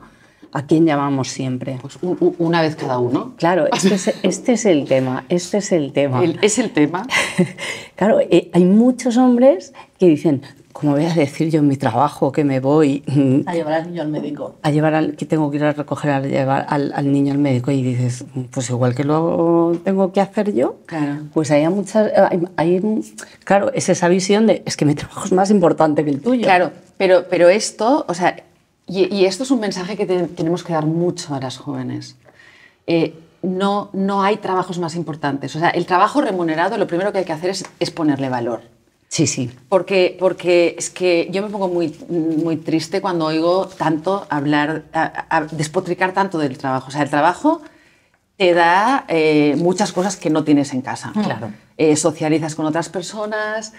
¿A quién llamamos siempre? Pues una vez cada uno. Claro, este, este es, el tema, este es el tema. es el tema. claro, eh, hay muchos hombres que dicen, ¿cómo voy a decir yo en mi trabajo que me voy? A llevar al niño al médico. A llevar al, que tengo que ir a recoger, al, niño al médico y dices, pues igual que lo tengo que hacer yo. Claro. Pues hay muchas, hay, claro, es esa visión de, es que mi trabajo es más importante que el tuyo. Claro, pero, pero esto, o sea, y, esto es un mensaje que tenemos que dar mucho a las jóvenes. Eh, no, no hay trabajos más importantes. O sea, el trabajo remunerado lo primero que hay que hacer es, ponerle valor. Sí, sí. Porque, porque es que yo me pongo muy, muy triste cuando oigo tanto hablar, despotricar tanto del trabajo. O sea, el trabajo te da eh, muchas cosas que no tienes en casa. Claro. Eh, socializas con otras personas,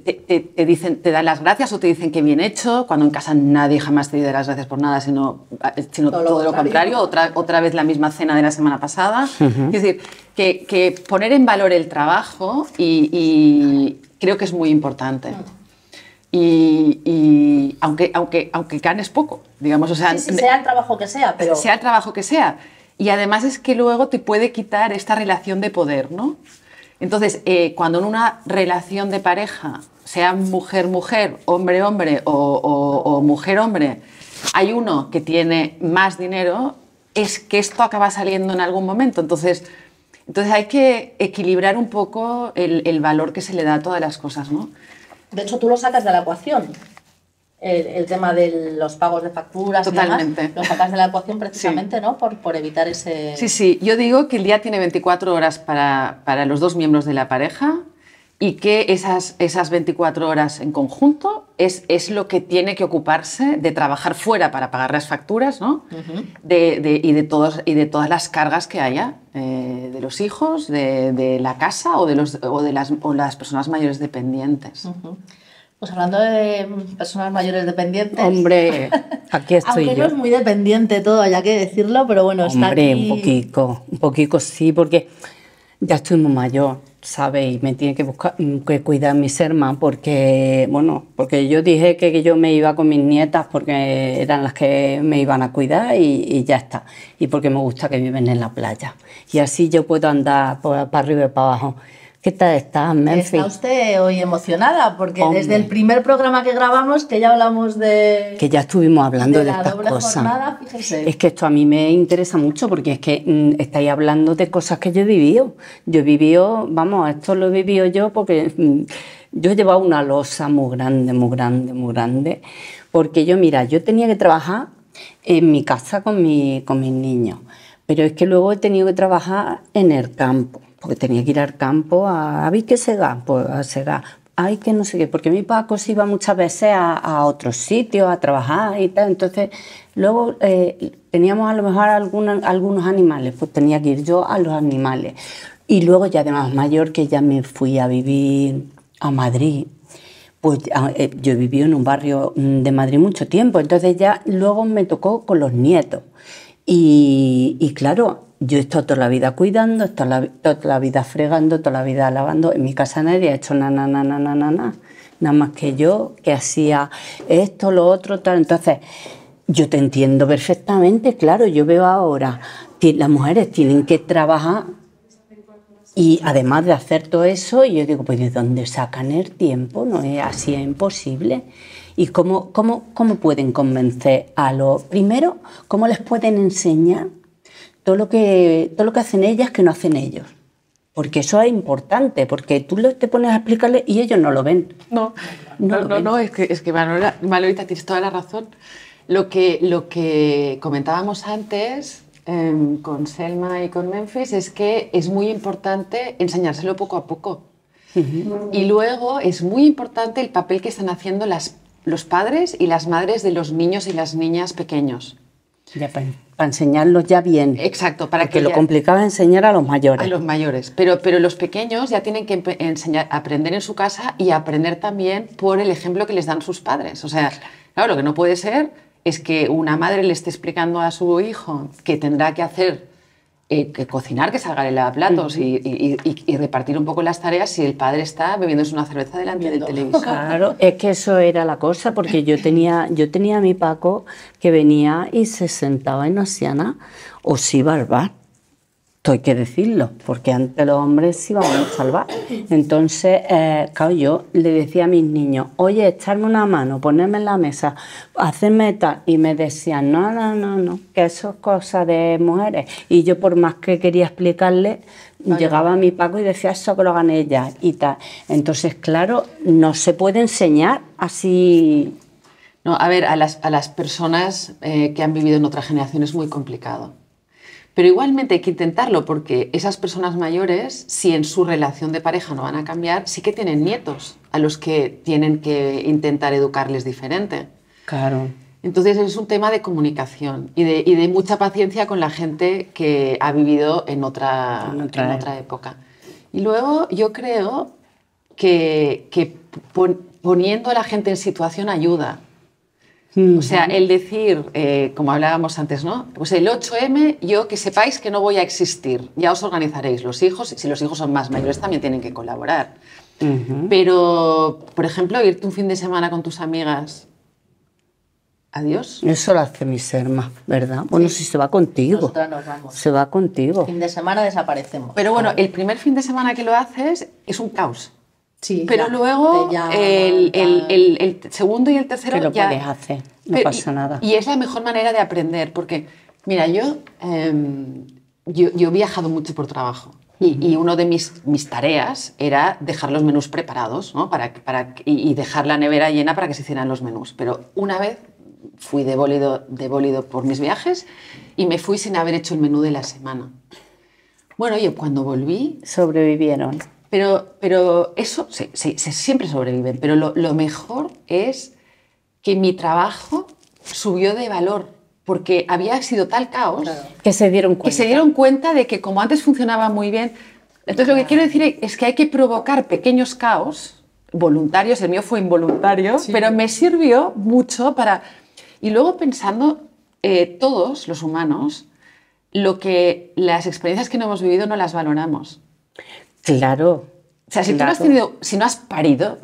te, dicen, te dan las gracias o te dicen que bien hecho, cuando en casa nadie jamás te dice las gracias por nada, sino, sino todo, lo, contrario, otra, otra vez la misma cena de la semana pasada. Es decir, que, poner en valor el trabajo y, creo que es muy importante. Mm. Y, aunque, aunque, aunque ganes poco, digamos, o sea, sea el trabajo que sea, pero... Sea el trabajo que sea. Y además es que luego te puede quitar esta relación de poder, ¿no? Entonces, eh, cuando en una relación de pareja, sea mujer-mujer, hombre-hombre o, mujer-hombre, hay uno que tiene más dinero, es que esto acaba saliendo en algún momento. Entonces, entonces hay que equilibrar un poco el, el valor que se le da a todas las cosas, ¿no? De hecho, tú lo sacas de la ecuación el, tema de los pagos de facturas, Totalmente. Demás, de la ecuación precisamente ¿no? Por, por, evitar ese... Sí, sí, yo digo que el día tiene 24 horas para, para los dos miembros de la pareja y que esas, esas 24 horas en conjunto es, es lo que tiene que ocuparse de trabajar fuera para pagar las facturas ¿no? de, de, y, de todos, y de todas las cargas que haya, eh, de los hijos, de, de, la casa o de, los, o de las, o las personas mayores dependientes. Pues hablando de personas mayores dependientes. Hombre, aquí estoy aunque yo. no es muy dependiente todo, haya que decirlo, pero bueno, está Hombre, un poquito, un poquito sí, porque ya estoy muy mayor, ¿sabes? Y me tiene que buscar, mm, que cuidar mis hermanas porque, bueno, porque yo dije que, yo me iba con mis nietas porque eran las que me iban a cuidar y, y, ya está. Y porque me gusta que viven en la playa. Y así yo puedo andar para arriba y para abajo. ¿Qué tal estás, Memphis? Está usted hoy emocionada porque desde el primer programa que grabamos que ya hablamos de que ya estuvimos hablando de, estas cosas. Es que esto a mí me interesa mucho porque es que mm, estáis hablando de cosas que yo he vivido. Yo he vivido, vamos, esto lo he vivido yo porque mm, yo he llevado una losa muy grande, muy grande, muy grande, porque yo mira, yo tenía que trabajar en mi casa con mi con mis niños, pero es que luego he tenido que trabajar en el campo porque tenía que ir al campo a, ver qué se da, pues a da... Ay, que no sé qué, porque mi Paco se iba muchas veces a, otros sitios a trabajar y tal. Entonces, luego eh, teníamos a lo mejor algunos animales, pues tenía que ir yo a los animales. Y luego, ya de más mayor, que ya me fui a vivir a Madrid, pues eh, yo viví en un barrio mm, de Madrid mucho tiempo, entonces ya luego me tocó con los nietos. Y, y claro, yo he estado toda la vida cuidando, he toda la vida fregando, toda la vida lavando. En mi casa nadie ha hecho na, na, na, na, na, na. Nada más que yo, que hacía esto, lo otro, tal. Entonces, yo te entiendo perfectamente, claro. Yo veo ahora que las mujeres tienen que trabajar y además de hacer todo eso, yo digo, pues ¿de dónde sacan el tiempo? No es así, es imposible. ¿Y cómo, cómo, cómo pueden convencer a los... Primero, ¿cómo les pueden enseñar todo lo que, todo lo que hacen ellas que no hacen ellos. Porque eso es importante, porque tú te pones a explicarle y ellos no lo ven. No, no, no, es que, es que tienes toda la razón. Lo que, lo que comentábamos antes em, con Selma y con Memphis es que es muy importante enseñárselo poco a poco. Y luego es muy importante el papel que están haciendo las, los padres y las madres de los niños y las niñas pequeños para, enseñarlos ya bien. Exacto, para que lo complicaba enseñar a los mayores. A los mayores, pero, pero los pequeños ya tienen que enseñar, aprender en su casa y aprender también por el ejemplo que les dan sus padres. O sea, claro, lo que no puede ser es que una madre le esté explicando a su hijo que tendrá que hacer eh, que cocinar, que salga el lavaplatos y, repartir un poco las tareas si el padre está bebiéndose una cerveza delante de del televisor. Claro, es que eso era la cosa, porque yo tenía, yo tenía a mi Paco que venía y se sentaba en la siana o si iba esto hay que decirlo, porque ante los hombres sí vamos a salvar. Entonces, eh, claro, yo le decía a mis niños, oye, echarme una mano, ponerme en la mesa, hacerme tal. Y me decían, no, no, no, no, que eso es cosa de mujeres. Y yo, por más que quería explicarle, Llegaba mi Paco y decía eso que lo hagan ellas, y tal. Entonces, claro, no se puede enseñar así. No, a ver, a las, personas eh, que han vivido en otra generación es muy complicado. Pero igualmente hay que intentarlo porque esas personas mayores, si en su relación de pareja no van a cambiar, sí que tienen nietos a los que tienen que intentar educarles diferente. Claro. Entonces es un tema de comunicación y de, mucha paciencia con la gente que ha vivido en otra, e- época. Y luego yo creo que, que poniendo a la gente en situación ayuda. O sea, el decir, eh, como hablábamos antes, ¿no? Pues el 8M, yo que sepáis que no voy a existir. Ya os organizaréis los hijos, y si los hijos son más mayores también tienen que colaborar. Pero, por ejemplo, irte un fin de semana con tus amigas. Adiós. Eso lo hace mi serma, ¿verdad? Bueno, si se va contigo. Nosotras nos vamos. Se va contigo. Fin de semana desaparecemos. Pero bueno, el primer fin de semana que lo haces es un caos pero luego el, segundo y el tercero... lo ya, puedes no pasa nada. Y, es la mejor manera de aprender, porque, mira, yo, em, yo, he viajado mucho por trabajo. Y, una de mis, mis, tareas era dejar los menús preparados ¿no? para, para, y, dejar la nevera llena para que se hicieran los menús. Pero una vez fui de bólido, por mis viajes y me fui sin haber hecho el menú de la semana. Bueno, yo cuando volví... Sobrevivieron. Pero, eso se, siempre sobreviven. Pero lo, mejor es que mi trabajo subió de valor porque había sido tal caos que se dieron cuenta. que se dieron cuenta de que como antes funcionaba muy bien. Entonces lo que quiero decir es que hay que provocar pequeños caos voluntarios. El mío fue involuntario, pero me sirvió mucho para y luego pensando eh, todos los humanos lo que las experiencias que no hemos vivido no las valoramos. Claro. O sea, si tú no has tenido, si no has parido,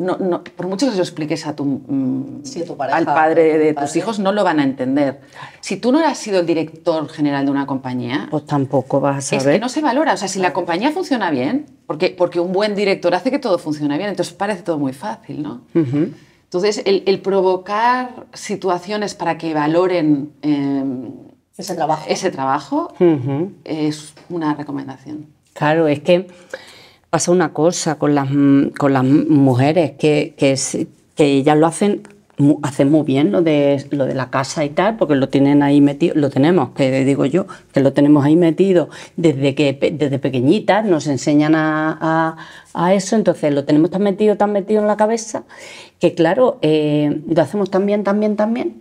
por mucho que lo expliques a tu, mm, tu pareja, al padre de tus hijos, no lo van a entender. Si tú no has sido el director general de una compañía, pues tampoco vas a saber. Es que no se valora. O sea, si la compañía funciona bien, porque, porque un buen director hace que todo funcione bien, entonces parece todo muy fácil, ¿no? Entonces, el, provocar situaciones para que valoren em, ese trabajo, ese trabajo es una recomendación. Claro, es que pasa una cosa con las, mm, con las mujeres, que, que, ellas lo hacen hacen muy bien lo de, lo de la casa y tal, porque lo tienen ahí metido, lo tenemos, que digo yo, que lo tenemos ahí metido desde que desde pequeñitas nos enseñan a, eso, entonces lo tenemos tan metido, tan metido en la cabeza, que claro, eh, lo hacemos tan bien, tan bien, tan bien,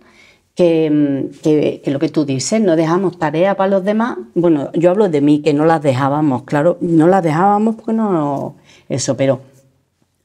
que, que, lo que tú dices, no dejamos tarea para los demás. Bueno, yo hablo de mí, que no las dejábamos, claro, no las dejábamos porque no, eso, pero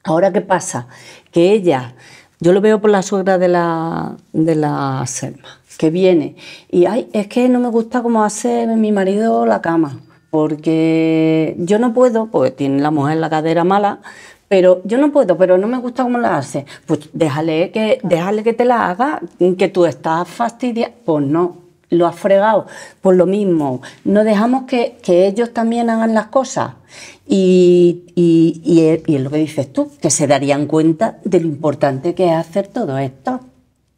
ahora qué pasa, que ella, yo lo veo por la suegra de la, de la Selma, que viene, y ay, es que no me gusta cómo hace mi marido la cama, porque yo no puedo, porque tiene la mujer la cadera mala, pero yo no puedo, pero no me gusta cómo la hace. Pues déjale que, déjale que te la haga, que tú estás fastidiada. Pues no, lo has fregado. Pues lo mismo, no dejamos que, ellos también hagan las cosas. E, y, es lo que dices tú, que se darían cuenta de lo importante que es hacer todo esto.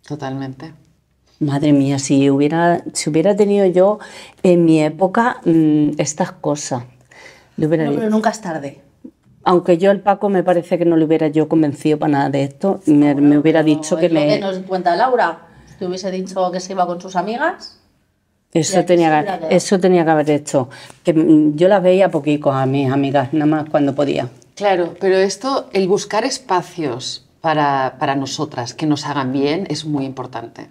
Totalmente. Madre mía, si hubiera, si hubiera tenido yo en mi época mm, estas cosas. No, pero nunca es tarde. Aunque yo el Paco me parece que no le hubiera yo convencido para nada de esto, me, hubiera dicho que me... Que nos cuenta Laura, te hubiese dicho que se iba con sus amigas. Eso tenía, que, eso tenía que haber hecho. Que mm, yo las veía poquito a mis amigas, nada más cuando podía. Claro, pero esto, el buscar espacios para, nosotras que nos hagan bien es muy importante.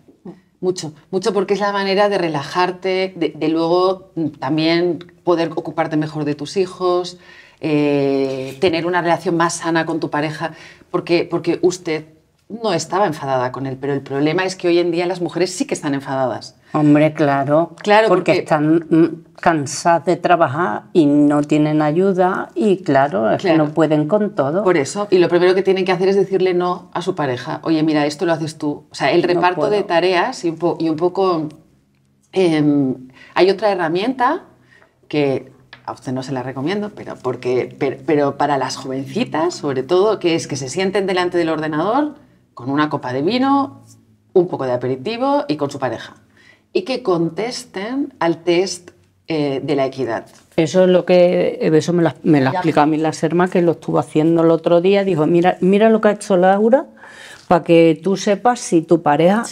Mucho, mucho porque es la manera de relajarte, de luego mm, también poder ocuparte mejor de tus hijos. Eh, tener una relación más sana con tu pareja, porque, porque usted no estaba enfadada con él, pero el problema es que hoy en día las mujeres sí que están enfadadas. Hombre, claro, claro porque, están mm, cansadas de trabajar y no tienen ayuda y claro, es que no pueden con todo. Por eso, y lo primero que tienen que hacer es decirle no a su pareja, oye, mira, esto lo haces tú. O sea, el reparto de tareas y un, poco... Em, hay otra herramienta que a usted no se la recomiendo, pero, porque, pero para las jovencitas, sobre todo, que es que se sienten delante del ordenador con una copa de vino, un poco de aperitivo y con su pareja. Y que contesten al test eh, de la equidad. Eso es lo que eso me lo me explica a mí la Serma, que lo estuvo haciendo el otro día. Dijo, mira, mira lo que ha hecho Laura para que tú sepas si tu pareja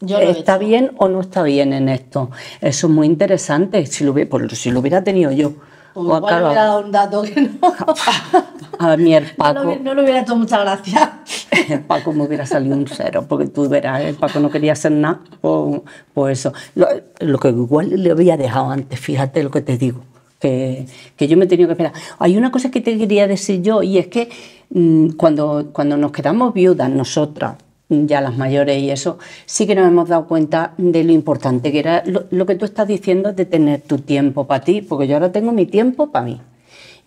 yo está bien o no está bien en esto. Eso es muy interesante, si lo, pues, si lo hubiera tenido yo. O igual hubiera dado un dato que no. A mí el Paco. No, le hubiera hecho mucha gracia. El Paco me hubiera salido un cero, porque tú verás, el Paco no quería hacer nada por, por eso. Lo, que igual le había dejado antes, fíjate lo que te digo, que, que, yo me he tenido que esperar. Hay una cosa que te quería decir yo, y es que mm, cuando, cuando nos quedamos viudas, nosotras, ya las mayores y eso, sí que nos hemos dado cuenta de lo importante que era lo, que tú estás diciendo de tener tu tiempo para ti, porque yo ahora tengo mi tiempo para mí.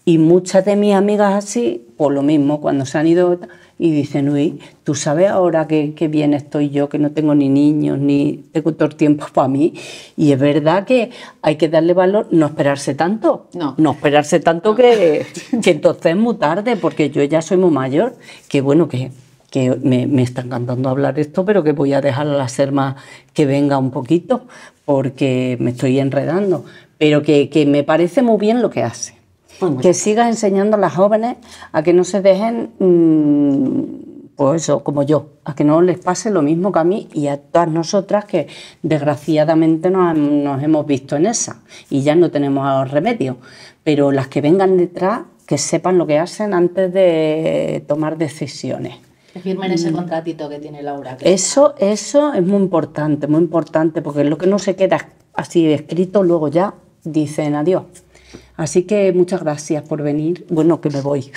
Y muchas de mis amigas así, por lo mismo, cuando se han ido y dicen, uy, tú sabes ahora que, bien estoy yo, que no tengo ni niños, ni tengo todo el tiempo para mí. Y es verdad que hay que darle valor, no esperarse tanto. No. esperarse tanto Que, que entonces es muy tarde, porque yo ya soy muy mayor, que bueno, que que me, está encantando hablar esto, pero que voy a dejar a la Serma que venga un poquito, porque me estoy enredando, pero que, me parece muy bien lo que hace. que siga enseñando a las jóvenes a que no se dejen, mm, pues eso, como yo, a que no les pase lo mismo que a mí y a todas nosotras que desgraciadamente nos hemos visto en esa y ya no tenemos remedio. Pero las que vengan detrás, que sepan lo que hacen antes de tomar decisiones firmen ese mm. contratito que tiene Laura. eso, eso es muy importante, muy importante, porque lo que no se queda así escrito, luego ya dicen adiós. Así que muchas gracias por venir. Bueno, que me voy.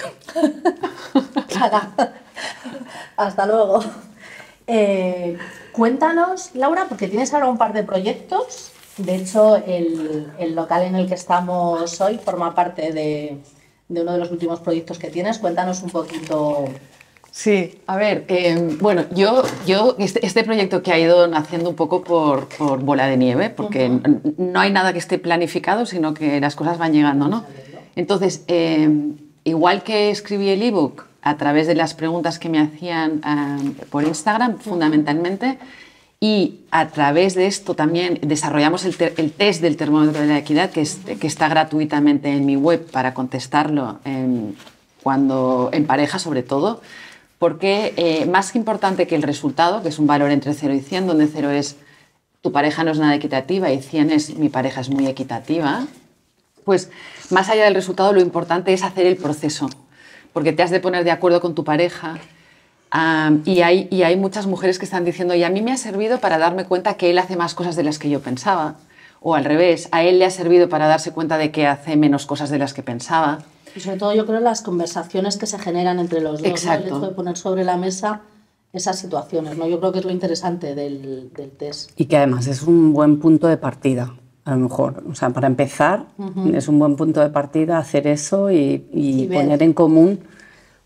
Hasta luego. Eh, cuéntanos, Laura, porque tienes ahora un par de proyectos. De hecho, el, local en el que estamos hoy forma parte de uno de los últimos proyectos que tienes. Cuéntanos un poquito Sí, a ver, eh, bueno, yo, yo este, este, proyecto que ha ido naciendo un poco por, bola de nieve, porque no hay nada que esté planificado, sino que las cosas van llegando, ¿no? Entonces, em, igual que escribí el ebook a través de las preguntas que me hacían por Instagram, fundamentalmente, y a través de esto también desarrollamos el, test del termómetro de la equidad, que, que está gratuitamente en mi web para contestarlo em, cuando en pareja sobre todo porque eh, más importante que el resultado, que es un valor entre 0 y 100, donde 0 es tu pareja no es nada equitativa y 100 es mi pareja es muy equitativa, pues más allá del resultado lo importante es hacer el proceso, porque te has de poner de acuerdo con tu pareja. y, hay, y hay muchas mujeres que están diciendo, y a mí me ha servido para darme cuenta que él hace más cosas de las que yo pensaba, o al revés, a él le ha servido para darse cuenta de que hace menos cosas de las que pensaba. Y sobre todo yo creo las conversaciones que se generan entre los dos, el hecho de poner sobre la mesa esas situaciones, ¿no? Yo creo que es lo interesante del, test. Y que además es un buen punto de partida, a lo mejor. O sea, para empezar, es un buen punto de partida hacer eso y, y, poner en común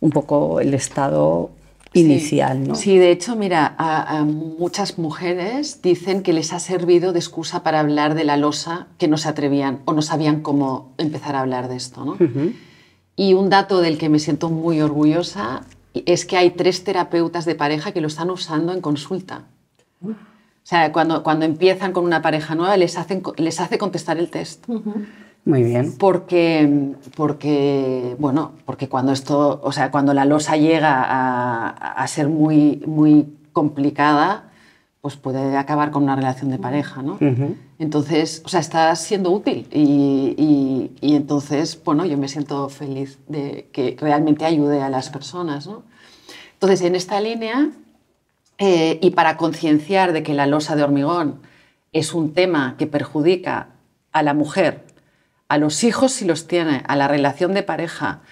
un poco el estado inicial, ¿no? Sí, de hecho, mira, a, muchas mujeres dicen que les ha servido de excusa para hablar de la losa que no se atrevían o no sabían cómo empezar a hablar de esto, ¿no? Y un dato del que me siento muy orgullosa es que hay tres terapeutas de pareja que lo están usando en consulta. O sea, cuando, cuando empiezan con una pareja nueva, les, hacen, les hace contestar el test. Muy bien. Porque, porque, bueno, porque cuando esto, o sea, cuando la losa llega a, a ser muy, muy complicada, pues puede acabar con una relación de pareja, ¿no? Entonces, o sea, está siendo útil y, entonces, bueno, yo me siento feliz de que realmente ayude a las personas, ¿no? Entonces, en esta línea, eh, y para concienciar de que la losa de hormigón es un tema que perjudica a la mujer, a los hijos si los tiene, a la relación de pareja,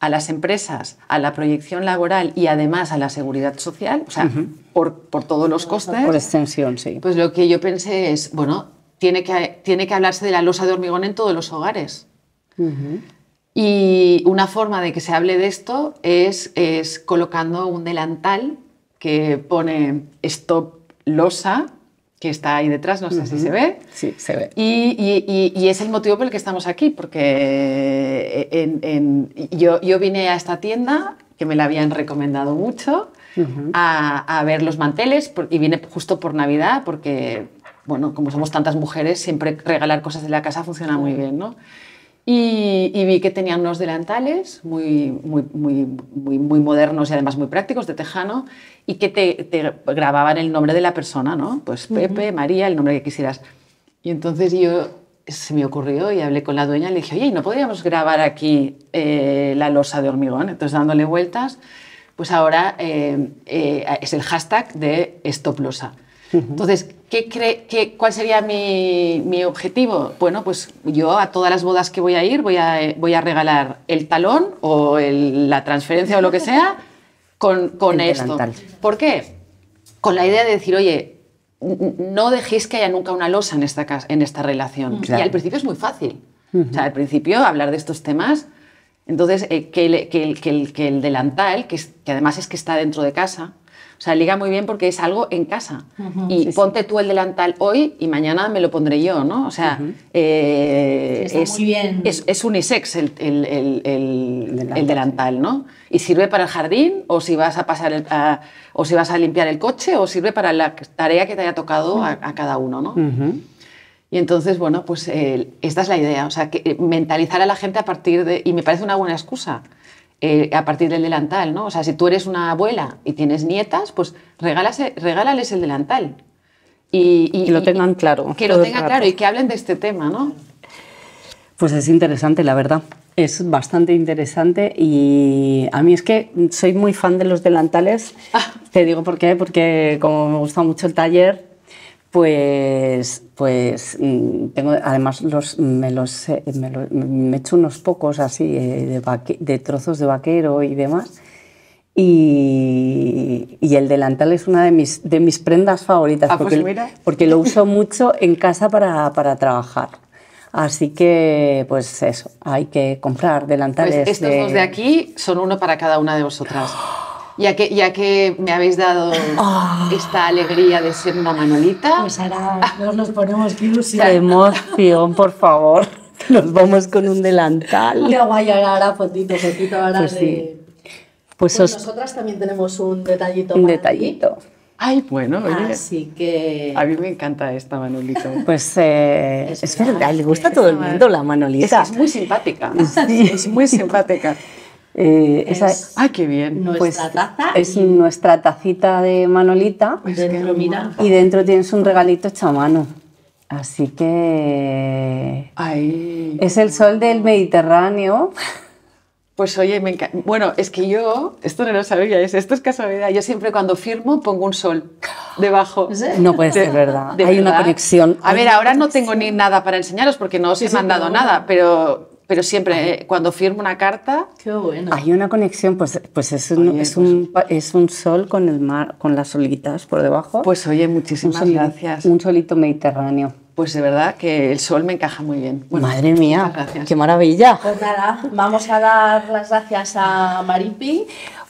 a las empresas, a la proyección laboral y además a la seguridad social, o sea, por, todos los costes. Por extensión, sí. Pues lo que yo pensé es, bueno, tiene que, tiene que hablarse de la losa de hormigón en todos los hogares. Y una forma de que se hable de esto es colocando un delantal que pone stop losa que está ahí detrás, no sé si se ve. Sí, se ve. Y, y, y, es el motivo por el que estamos aquí, porque eh, en, en, yo, vine a esta tienda, que me la habían recomendado mucho, a, a, ver los manteles, y vine justo por Navidad, porque, bueno, como somos tantas mujeres, siempre regalar cosas de la casa funciona muy bien, ¿no? Y, vi que tenían unos delantales muy, muy, muy, modernos y además muy prácticos de tejano y que te, grababan el nombre de la persona, ¿no? Pues Pepe, María, el nombre que quisieras. Y entonces yo se me ocurrió y hablé con la dueña y le dije, oye, ¿no podríamos grabar aquí eh, la losa de hormigón? Entonces dándole vueltas, pues ahora eh, eh, es el hashtag de Stop entonces, ¿qué qué, ¿cuál sería mi, mi, objetivo? Bueno, pues yo a todas las bodas que voy a ir voy a, voy a regalar el talón o la transferencia o lo que sea con, con esto. ¿Por qué? Con la idea de decir, oye, no dejéis que haya nunca una losa en esta, en esta relación. Mm. Y al principio es muy fácil. O sea, al principio hablar de estos temas. Entonces, eh, que, el, que, el, que, el, delantal, que, además es que está dentro de casa, o sea, liga muy bien porque es algo en casa. y ponte tú el delantal hoy y mañana me lo pondré yo, ¿no? O sea, eh, es, es, unisex el, delantal, ¿no? Y sirve para el jardín o si vas a pasar o si vas a limpiar el coche o sirve para la tarea que te haya tocado a, cada uno, ¿no? Y entonces, bueno, pues esta es la idea, o sea, que eh, mentalizar a la gente a partir de... Y me parece una buena excusa. Eh, a partir del delantal, ¿no? O sea, si tú eres una abuela y tienes nietas, pues regálales el delantal. Y, que lo tengan claro. Que lo tengan claro y que hablen de este tema, ¿no? Pues es interesante, la verdad. Es bastante interesante y a mí es que soy muy fan de los delantales. Ah. Te digo por qué, porque como me gusta mucho el taller, pues, pues mm, tengo, además los, me los me, unos pocos así eh, de, trozos de vaquero y demás. Y, y, el delantal es una de mis, de mis prendas favoritas, ah, pues porque, porque, lo uso mucho en casa para, para trabajar. Así que, pues eso, hay que comprar delantales. Pues estos dos de aquí son uno para cada una de vosotras. ¡Ah! Ya que, ya que me habéis dado ah. esta alegría de ser una manolita. Pues ahora nos, ponemos que ilusión. La emoción, por favor. Nos vamos con un delantal. a llegar a fotito, fotito ahora pues de... Sí. Pues, pues nosotras también tenemos un detallito. Un detallito. Ay, bueno, Así que. A mí me encanta esta Manolita. Pues eh, es, verdad, le gusta a todo el mundo la Manolita. Es, muy simpática. Es muy simpática. Eh, es, esa, qué bien! Nuestra pues taza. Es nuestra tacita de Manolita. Pues y dentro tienes un regalito hecho a mano. Así que. es el sol del Mediterráneo. Pues oye, me encanta. Bueno, es que yo, esto no lo sabía, esto es casualidad. Yo siempre cuando firmo pongo un sol debajo. No puede ser verdad. Hay una conexión. A ver, ahora no tengo ni nada para enseñaros porque no os he mandado nada, pero pero siempre eh, cuando firmo una carta... Hay una conexión, pues, pues, pues es, un, sol con el mar, con las solitas por debajo. Pues oye, muchísimas gracias. Un solito mediterráneo. Pues de verdad que el sol me encaja muy bien. Madre mía, qué maravilla. Pues nada, vamos a dar las gracias a Maripi.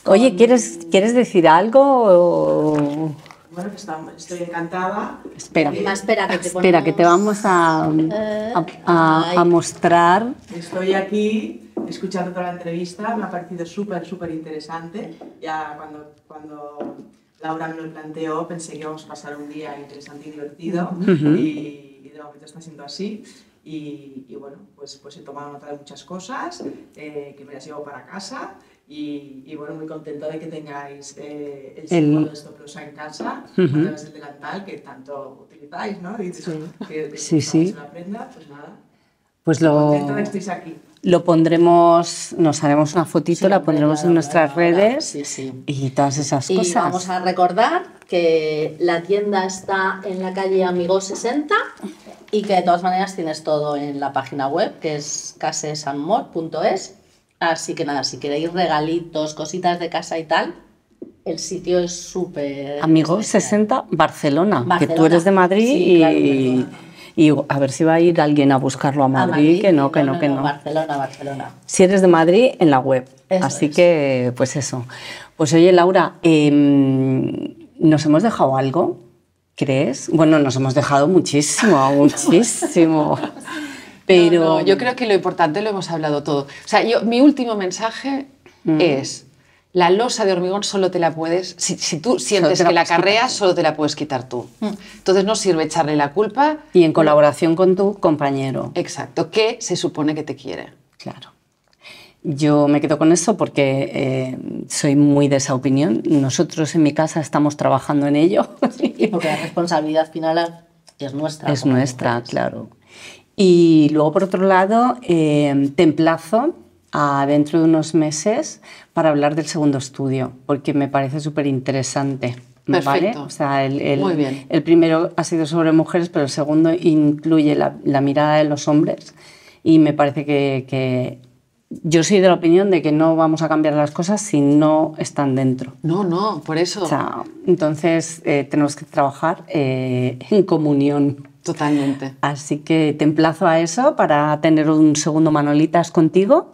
Oye, ¿quieres, ¿quieres decir algo? Pues estoy encantada. Espera, espera, que, te vamos a, a, mostrar. Estoy aquí escuchando toda la entrevista, me ha parecido súper, súper interesante. Ya cuando, cuando Laura me lo planteó pensé que íbamos a pasar un día interesante y divertido y, de momento está siendo así. Y, bueno, pues, pues he tomado nota de muchas cosas eh, que me las llevo para casa y, bueno, muy contenta de que tengáis eh, el símbolo de en casa, además el delantal que tanto utilizáis, ¿no? Y sí, que, sí. prenda, pues nada. Pues lo, aquí. lo pondremos, nos haremos una fotito, la pondremos en nuestras redes y todas esas y cosas. Vamos a recordar que la tienda está en la calle Amigo 60 y que de todas maneras tienes todo en la página web que es casesanmor.es Así que nada, si queréis regalitos, cositas de casa y tal, el sitio es súper... Amigos 60 Barcelona, que tú eres de Madrid y... a ver si va a ir alguien a buscarlo a Madrid, que no, que no, que no. Barcelona, Barcelona. Si eres de Madrid, en la web. Así que, pues eso. Pues oye, Laura, em, ¿nos hemos dejado algo? ¿Crees? Bueno, nos hemos dejado muchísimo, muchísimo no, no, yo creo que lo importante lo hemos hablado todo. O sea, yo, mi último mensaje mm. es, la losa de hormigón solo te la puedes, si, tú sientes que la carreas, solo te la puedes quitar tú. Mm. Entonces no sirve echarle la culpa. Y en colaboración con tu compañero. Exacto, que se supone que te quiere. Claro. Yo me quedo con eso porque eh, soy muy de esa opinión. Nosotros en mi casa estamos trabajando en ello. porque la responsabilidad final es nuestra. Es nuestra, claro. Y luego, por otro lado, eh, te emplazo a dentro de unos meses para hablar del segundo estudio, porque me parece súper interesante. ¿vale? O sea, el, el, Muy bien. el, primero ha sido sobre mujeres, pero el segundo incluye la, mirada de los hombres y me parece que, yo soy de la opinión de que no vamos a cambiar las cosas si no están dentro. No, no, por eso. O sea, entonces eh, tenemos que trabajar eh, en comunión. Totalmente. Así que te emplazo a eso para tener un segundo Manolitas contigo.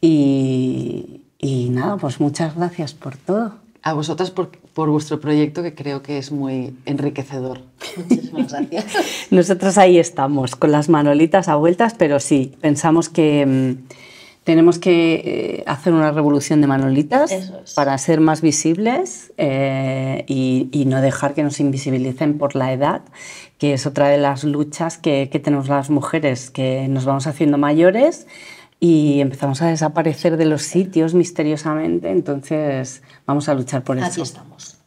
Y, nada, pues muchas gracias por todo. A vosotras por, vuestro proyecto que creo que es muy enriquecedor. Muchísimas gracias. Nosotros ahí estamos, con las manolitas a vueltas, pero sí, pensamos que... Mm, tenemos que eh, hacer una revolución de manolitas para ser más visibles eh, y, no dejar que nos invisibilicen por la edad, que es otra de las luchas que, tenemos las mujeres, que nos vamos haciendo mayores y empezamos a desaparecer de los sitios misteriosamente, entonces vamos a luchar por eso. Aquí estamos.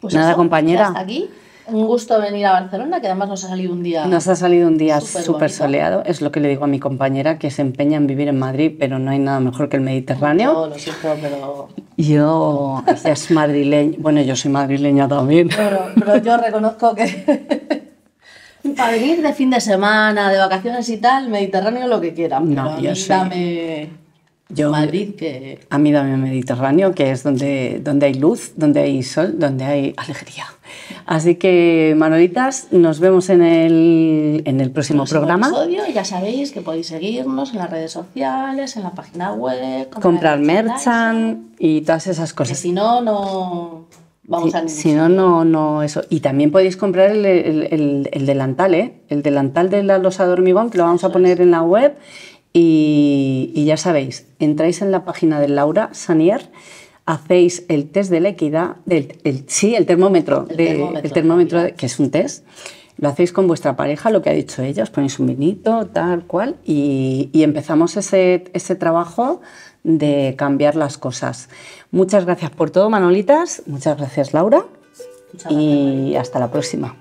Pues Nada, compañera. aquí un gusto venir a Barcelona, que además nos ha salido un día. Nos ha salido un día súper soleado. Es lo que le digo a mi compañera, que se empeña en vivir en Madrid, pero no hay nada mejor que el Mediterráneo. No, lo pero. Yo, es madrileña. Bueno, yo soy madrileña también. Pero, yo reconozco que. Para venir de fin de semana, de vacaciones y tal, Mediterráneo lo que quiera. No, yo Madrid, que... A mí dame Mediterráneo, que es donde, donde hay luz, donde hay sol, donde hay alegría. Así que, Manolitas, nos vemos en el, en el próximo, programa. ya sabéis que podéis seguirnos en las redes sociales, en la página web, comprar, merchan y todas esas cosas. Que si no, no... Vamos a si no, no, no, eso. Y también podéis comprar el, el, delantal, ¿eh? El delantal de la losa de hormigón, que lo vamos a poner en la web. Y, ya sabéis, entráis en la página de Laura Sanier, hacéis el test de la equidad, sí, el termómetro, el termómetro, que es un test. Lo hacéis con vuestra pareja, lo que ha dicho ella, os ponéis un vinito, tal cual, y, empezamos ese, trabajo de cambiar las cosas. Muchas gracias por todo, Manolitas. Muchas gracias, Laura. y hasta la próxima.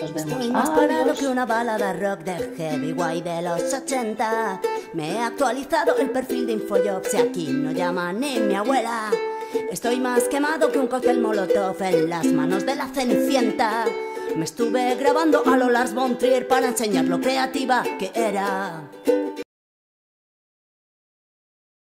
Nos vemos. Estoy más parado que una balada rock de heavy guay de los 80. Me he actualizado el perfil de Infojobs y aquí no llama ni mi abuela. Estoy más quemado que un cóctel molotov en las manos de la cenicienta. Me estuve grabando a lo Lars von Trier para enseñar lo creativa que era.